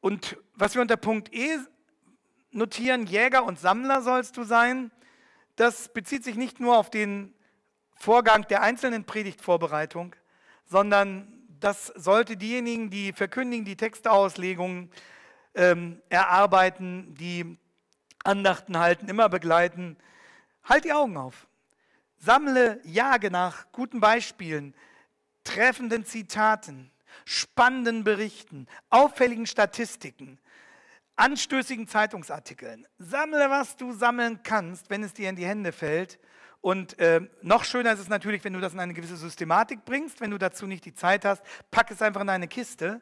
Und was wir unter Punkt E notieren, Jäger und Sammler sollst du sein, das bezieht sich nicht nur auf den Vorgang der einzelnen Predigtvorbereitung, sondern das sollte diejenigen, die verkündigen, die Textauslegungen ähm, erarbeiten, die Andachten halten, immer begleiten. Halt die Augen auf. Sammle, jage nach guten Beispielen, treffenden Zitaten, spannenden Berichten, auffälligen Statistiken, anstößigen Zeitungsartikeln. Sammle, was du sammeln kannst, wenn es dir in die Hände fällt. Und äh, noch schöner ist es natürlich, wenn du das in eine gewisse Systematik bringst. Wenn du dazu nicht die Zeit hast, pack es einfach in eine Kiste.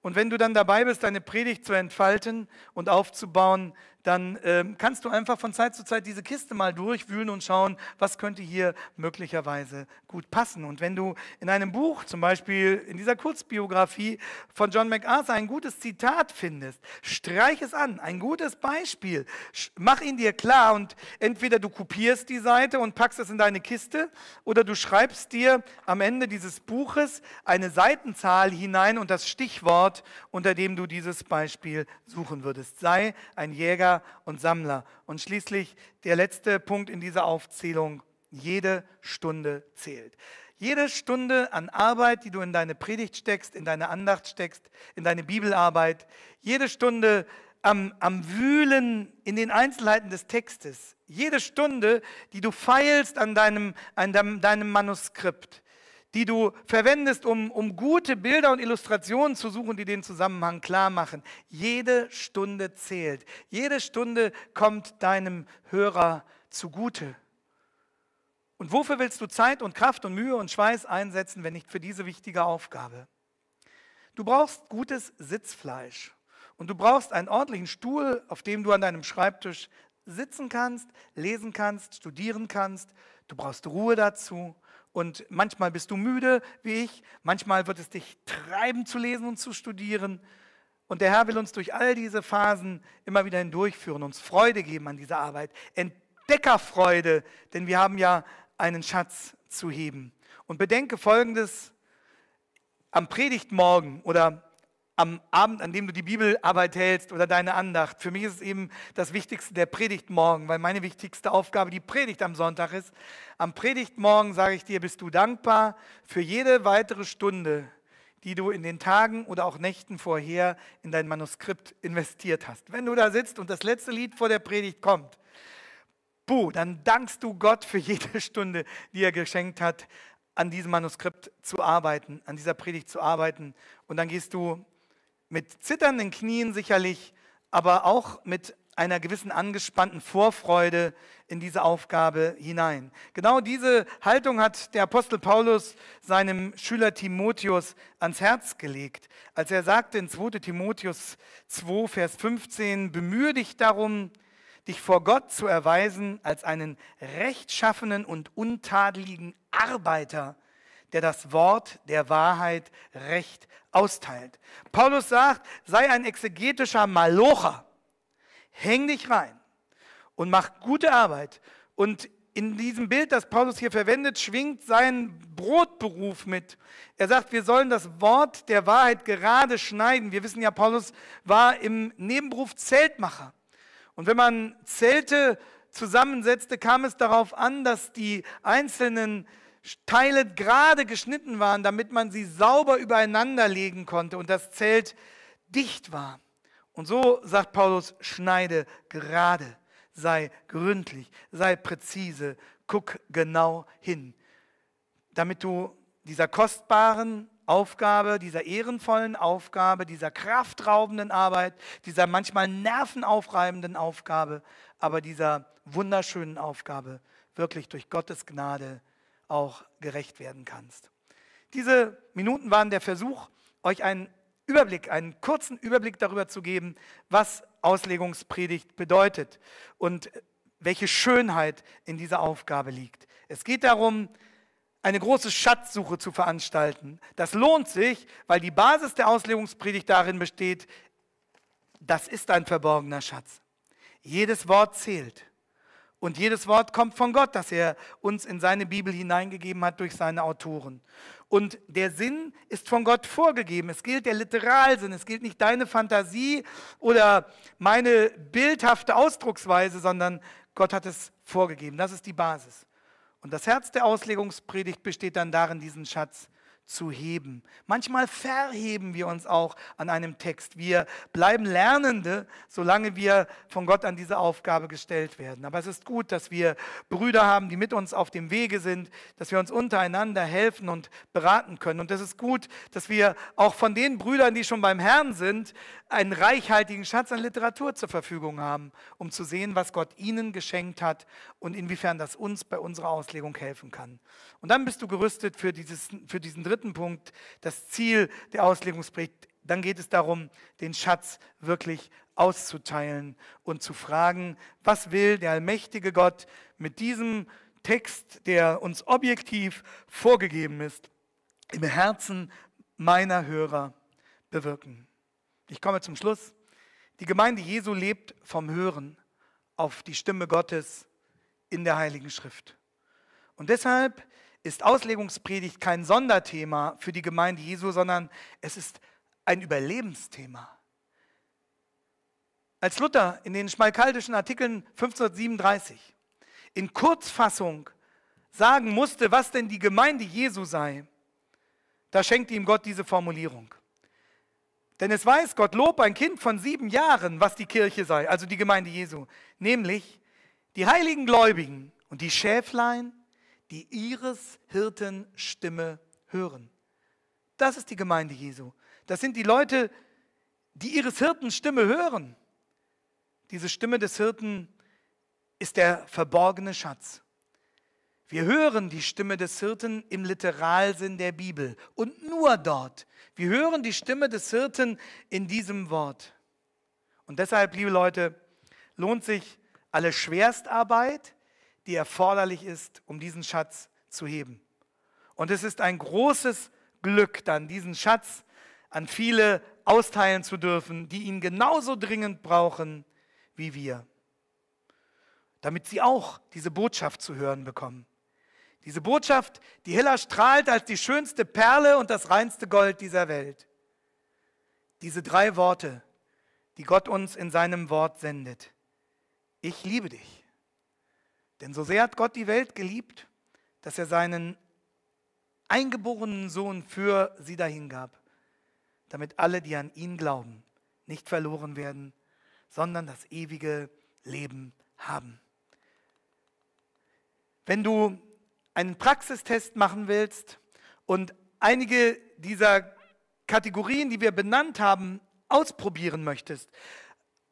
Und wenn du dann dabei bist, deine Predigt zu entfalten und aufzubauen, dann ähm, kannst du einfach von Zeit zu Zeit diese Kiste mal durchwühlen und schauen, was könnte hier möglicherweise gut passen. Und wenn du in einem Buch, zum Beispiel in dieser Kurzbiografie von John MacArthur, ein gutes Zitat findest, streich es an, ein gutes Beispiel, mach ihn dir klar und entweder du kopierst die Seite und packst es in deine Kiste oder du schreibst dir am Ende dieses Buches eine Seitenzahl hinein und das Stichwort, unter dem du dieses Beispiel suchen würdest. Sei ein Jäger Jäger und Sammler. Und schließlich der letzte Punkt in dieser Aufzählung. Jede Stunde zählt. Jede Stunde an Arbeit, die du in deine Predigt steckst, in deine Andacht steckst, in deine Bibelarbeit, jede Stunde am, am Wühlen in den Einzelheiten des Textes, jede Stunde, die du feilst an deinem, an deinem, deinem Manuskript, die du verwendest, um, um gute Bilder und Illustrationen zu suchen, die den Zusammenhang klar machen. Jede Stunde zählt. Jede Stunde kommt deinem Hörer zugute. Und wofür willst du Zeit und Kraft und Mühe und Schweiß einsetzen, wenn nicht für diese wichtige Aufgabe? Du brauchst gutes Sitzfleisch und du brauchst einen ordentlichen Stuhl, auf dem du an deinem Schreibtisch sitzen kannst, lesen kannst, studieren kannst. Du brauchst Ruhe dazu und manchmal bist du müde wie ich, manchmal wird es dich treiben zu lesen und zu studieren. Und der Herr will uns durch all diese Phasen immer wieder hindurchführen, uns Freude geben an dieser Arbeit, Entdeckerfreude, denn wir haben ja einen Schatz zu heben. Und bedenke Folgendes, am Predigtmorgen oder am Abend, an dem du die Bibelarbeit hältst oder deine Andacht. Für mich ist es eben das Wichtigste der Predigt morgen, weil meine wichtigste Aufgabe die Predigt am Sonntag ist. Am Predigt morgen sage ich dir, bist du dankbar für jede weitere Stunde, die du in den Tagen oder auch Nächten vorher in dein Manuskript investiert hast. Wenn du da sitzt und das letzte Lied vor der Predigt kommt, buh, dann dankst du Gott für jede [laughs] Stunde, die er geschenkt hat, an diesem Manuskript zu arbeiten, an dieser Predigt zu arbeiten. Und dann gehst du mit zitternden Knien sicherlich, aber auch mit einer gewissen angespannten Vorfreude in diese Aufgabe hinein. Genau diese Haltung hat der Apostel Paulus seinem Schüler Timotheus ans Herz gelegt, als er sagte in 2 Timotheus 2, Vers 15, bemühe dich darum, dich vor Gott zu erweisen als einen rechtschaffenen und untadeligen Arbeiter, der das Wort der Wahrheit recht austeilt. Paulus sagt, sei ein exegetischer Malocher. Häng dich rein und mach gute Arbeit. Und in diesem Bild, das Paulus hier verwendet, schwingt sein Brotberuf mit. Er sagt, wir sollen das Wort der Wahrheit gerade schneiden. Wir wissen ja, Paulus war im Nebenberuf Zeltmacher. Und wenn man Zelte zusammensetzte, kam es darauf an, dass die einzelnen äh, Teile gerade geschnitten waren, damit man sie sauber übereinander legen konnte und das Zelt dicht war. Und so sagt Paulus, schneide gerade, sei gründlich, sei präzise, guck genau hin, damit du dieser kostbaren Aufgabe, dieser ehrenvollen Aufgabe, dieser kraftraubenden Arbeit, dieser manchmal nervenaufreibenden Aufgabe, aber dieser wunderschönen Aufgabe wirklich durch Gottes Gnade auch gerecht werden kannst. Diese Minuten waren der Versuch, euch einen Überblick, einen kurzen Überblick darüber zu geben, was Auslegungspredigt bedeutet und welche Schönheit in dieser Aufgabe liegt. Es geht darum, eine große Schatzsuche zu veranstalten. Das lohnt sich, weil die Basis der Auslegungspredigt darin besteht, das ist ein verborgener Schatz. Jedes Wort zählt. Und jedes Wort kommt von Gott, das er uns in seine Bibel hineingegeben hat durch seine Autoren. Und der Sinn ist von Gott vorgegeben. Es gilt der Literalsinn. Es gilt nicht deine Fantasie oder meine bildhafte Ausdrucksweise, sondern Gott hat es vorgegeben. Das ist die Basis. Und das Herz der Auslegungspredigt besteht dann darin, diesen Schatz zu zu heben. Manchmal verheben wir uns auch an einem Text. Wir bleiben Lernende, solange wir von Gott an diese Aufgabe gestellt werden. Aber es ist gut, dass wir Brüder haben, die mit uns auf dem Wege sind, dass wir uns untereinander helfen und beraten können. Und es ist gut, dass wir auch von den Brüdern, die schon beim Herrn sind, einen reichhaltigen Schatz an Literatur zur Verfügung haben, um zu sehen, was Gott ihnen geschenkt hat und inwiefern das uns bei unserer Auslegung helfen kann. Und dann bist du gerüstet für, dieses, für diesen dritten dritten Punkt, das Ziel der Auslegungspflicht, dann geht es darum, den Schatz wirklich auszuteilen und zu fragen, was will der allmächtige Gott mit diesem Text, der uns objektiv vorgegeben ist, im Herzen meiner Hörer bewirken. Ich komme zum Schluss. Die Gemeinde Jesu lebt vom Hören auf die Stimme Gottes in der Heiligen Schrift. Und deshalb ist Auslegungspredigt kein Sonderthema für die Gemeinde Jesu, sondern es ist ein Überlebensthema. Als Luther in den schmalkaldischen Artikeln 1537 in Kurzfassung sagen musste, was denn die Gemeinde Jesu sei, da schenkte ihm Gott diese Formulierung. Denn es weiß Gottlob ein Kind von sieben Jahren, was die Kirche sei, also die Gemeinde Jesu, nämlich die heiligen Gläubigen und die Schäflein die ihres Hirten Stimme hören. Das ist die Gemeinde Jesu. Das sind die Leute, die ihres Hirten Stimme hören. Diese Stimme des Hirten ist der verborgene Schatz. Wir hören die Stimme des Hirten im Literalsinn der Bibel und nur dort. Wir hören die Stimme des Hirten in diesem Wort. Und deshalb, liebe Leute, lohnt sich alle Schwerstarbeit, die erforderlich ist, um diesen Schatz zu heben. Und es ist ein großes Glück, dann diesen Schatz an viele austeilen zu dürfen, die ihn genauso dringend brauchen wie wir, damit sie auch diese Botschaft zu hören bekommen. Diese Botschaft, die heller strahlt als die schönste Perle und das reinste Gold dieser Welt. Diese drei Worte, die Gott uns in seinem Wort sendet. Ich liebe dich. Denn so sehr hat Gott die Welt geliebt, dass er seinen eingeborenen Sohn für sie dahingab, damit alle, die an ihn glauben, nicht verloren werden, sondern das ewige Leben haben. Wenn du einen Praxistest machen willst und einige dieser Kategorien, die wir benannt haben, ausprobieren möchtest,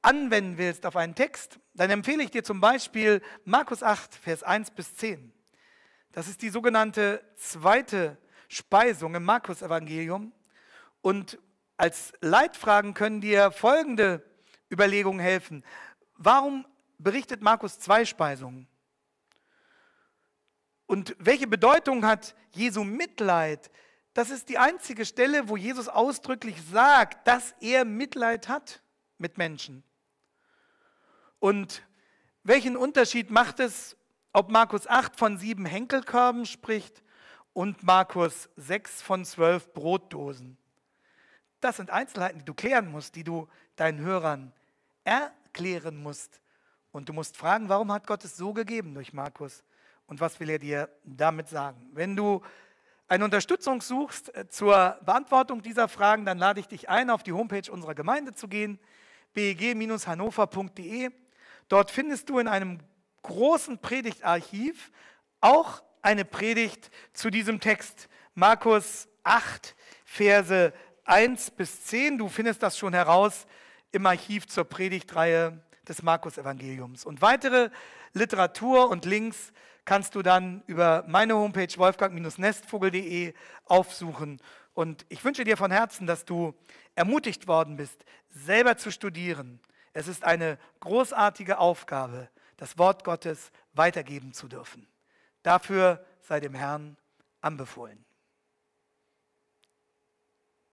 anwenden willst auf einen Text, dann empfehle ich dir zum Beispiel Markus 8, Vers 1 bis 10. Das ist die sogenannte zweite Speisung im Markus-Evangelium. Und als Leitfragen können dir folgende Überlegungen helfen. Warum berichtet Markus zwei Speisungen? Und welche Bedeutung hat Jesu Mitleid? Das ist die einzige Stelle, wo Jesus ausdrücklich sagt, dass er Mitleid hat mit Menschen. Und welchen Unterschied macht es, ob Markus 8 von sieben Henkelkörben spricht und Markus 6 von zwölf Brotdosen? Das sind Einzelheiten, die du klären musst, die du deinen Hörern erklären musst. Und du musst fragen, warum hat Gott es so gegeben durch Markus? Und was will er dir damit sagen? Wenn du eine Unterstützung suchst äh, zur Beantwortung dieser Fragen, dann lade ich dich ein, auf die Homepage unserer Gemeinde zu gehen, beg-hannover.de. Dort findest du in einem großen Predigtarchiv auch eine Predigt zu diesem Text. Markus 8, Verse 1 bis 10. Du findest das schon heraus im Archiv zur Predigtreihe des Markus-Evangeliums. Und weitere Literatur und Links kannst du dann über meine Homepage wolfgang-nestvogel.de aufsuchen. Und ich wünsche dir von Herzen, dass du ermutigt worden bist, selber zu studieren, es ist eine großartige Aufgabe, das Wort Gottes weitergeben zu dürfen. Dafür sei dem Herrn anbefohlen.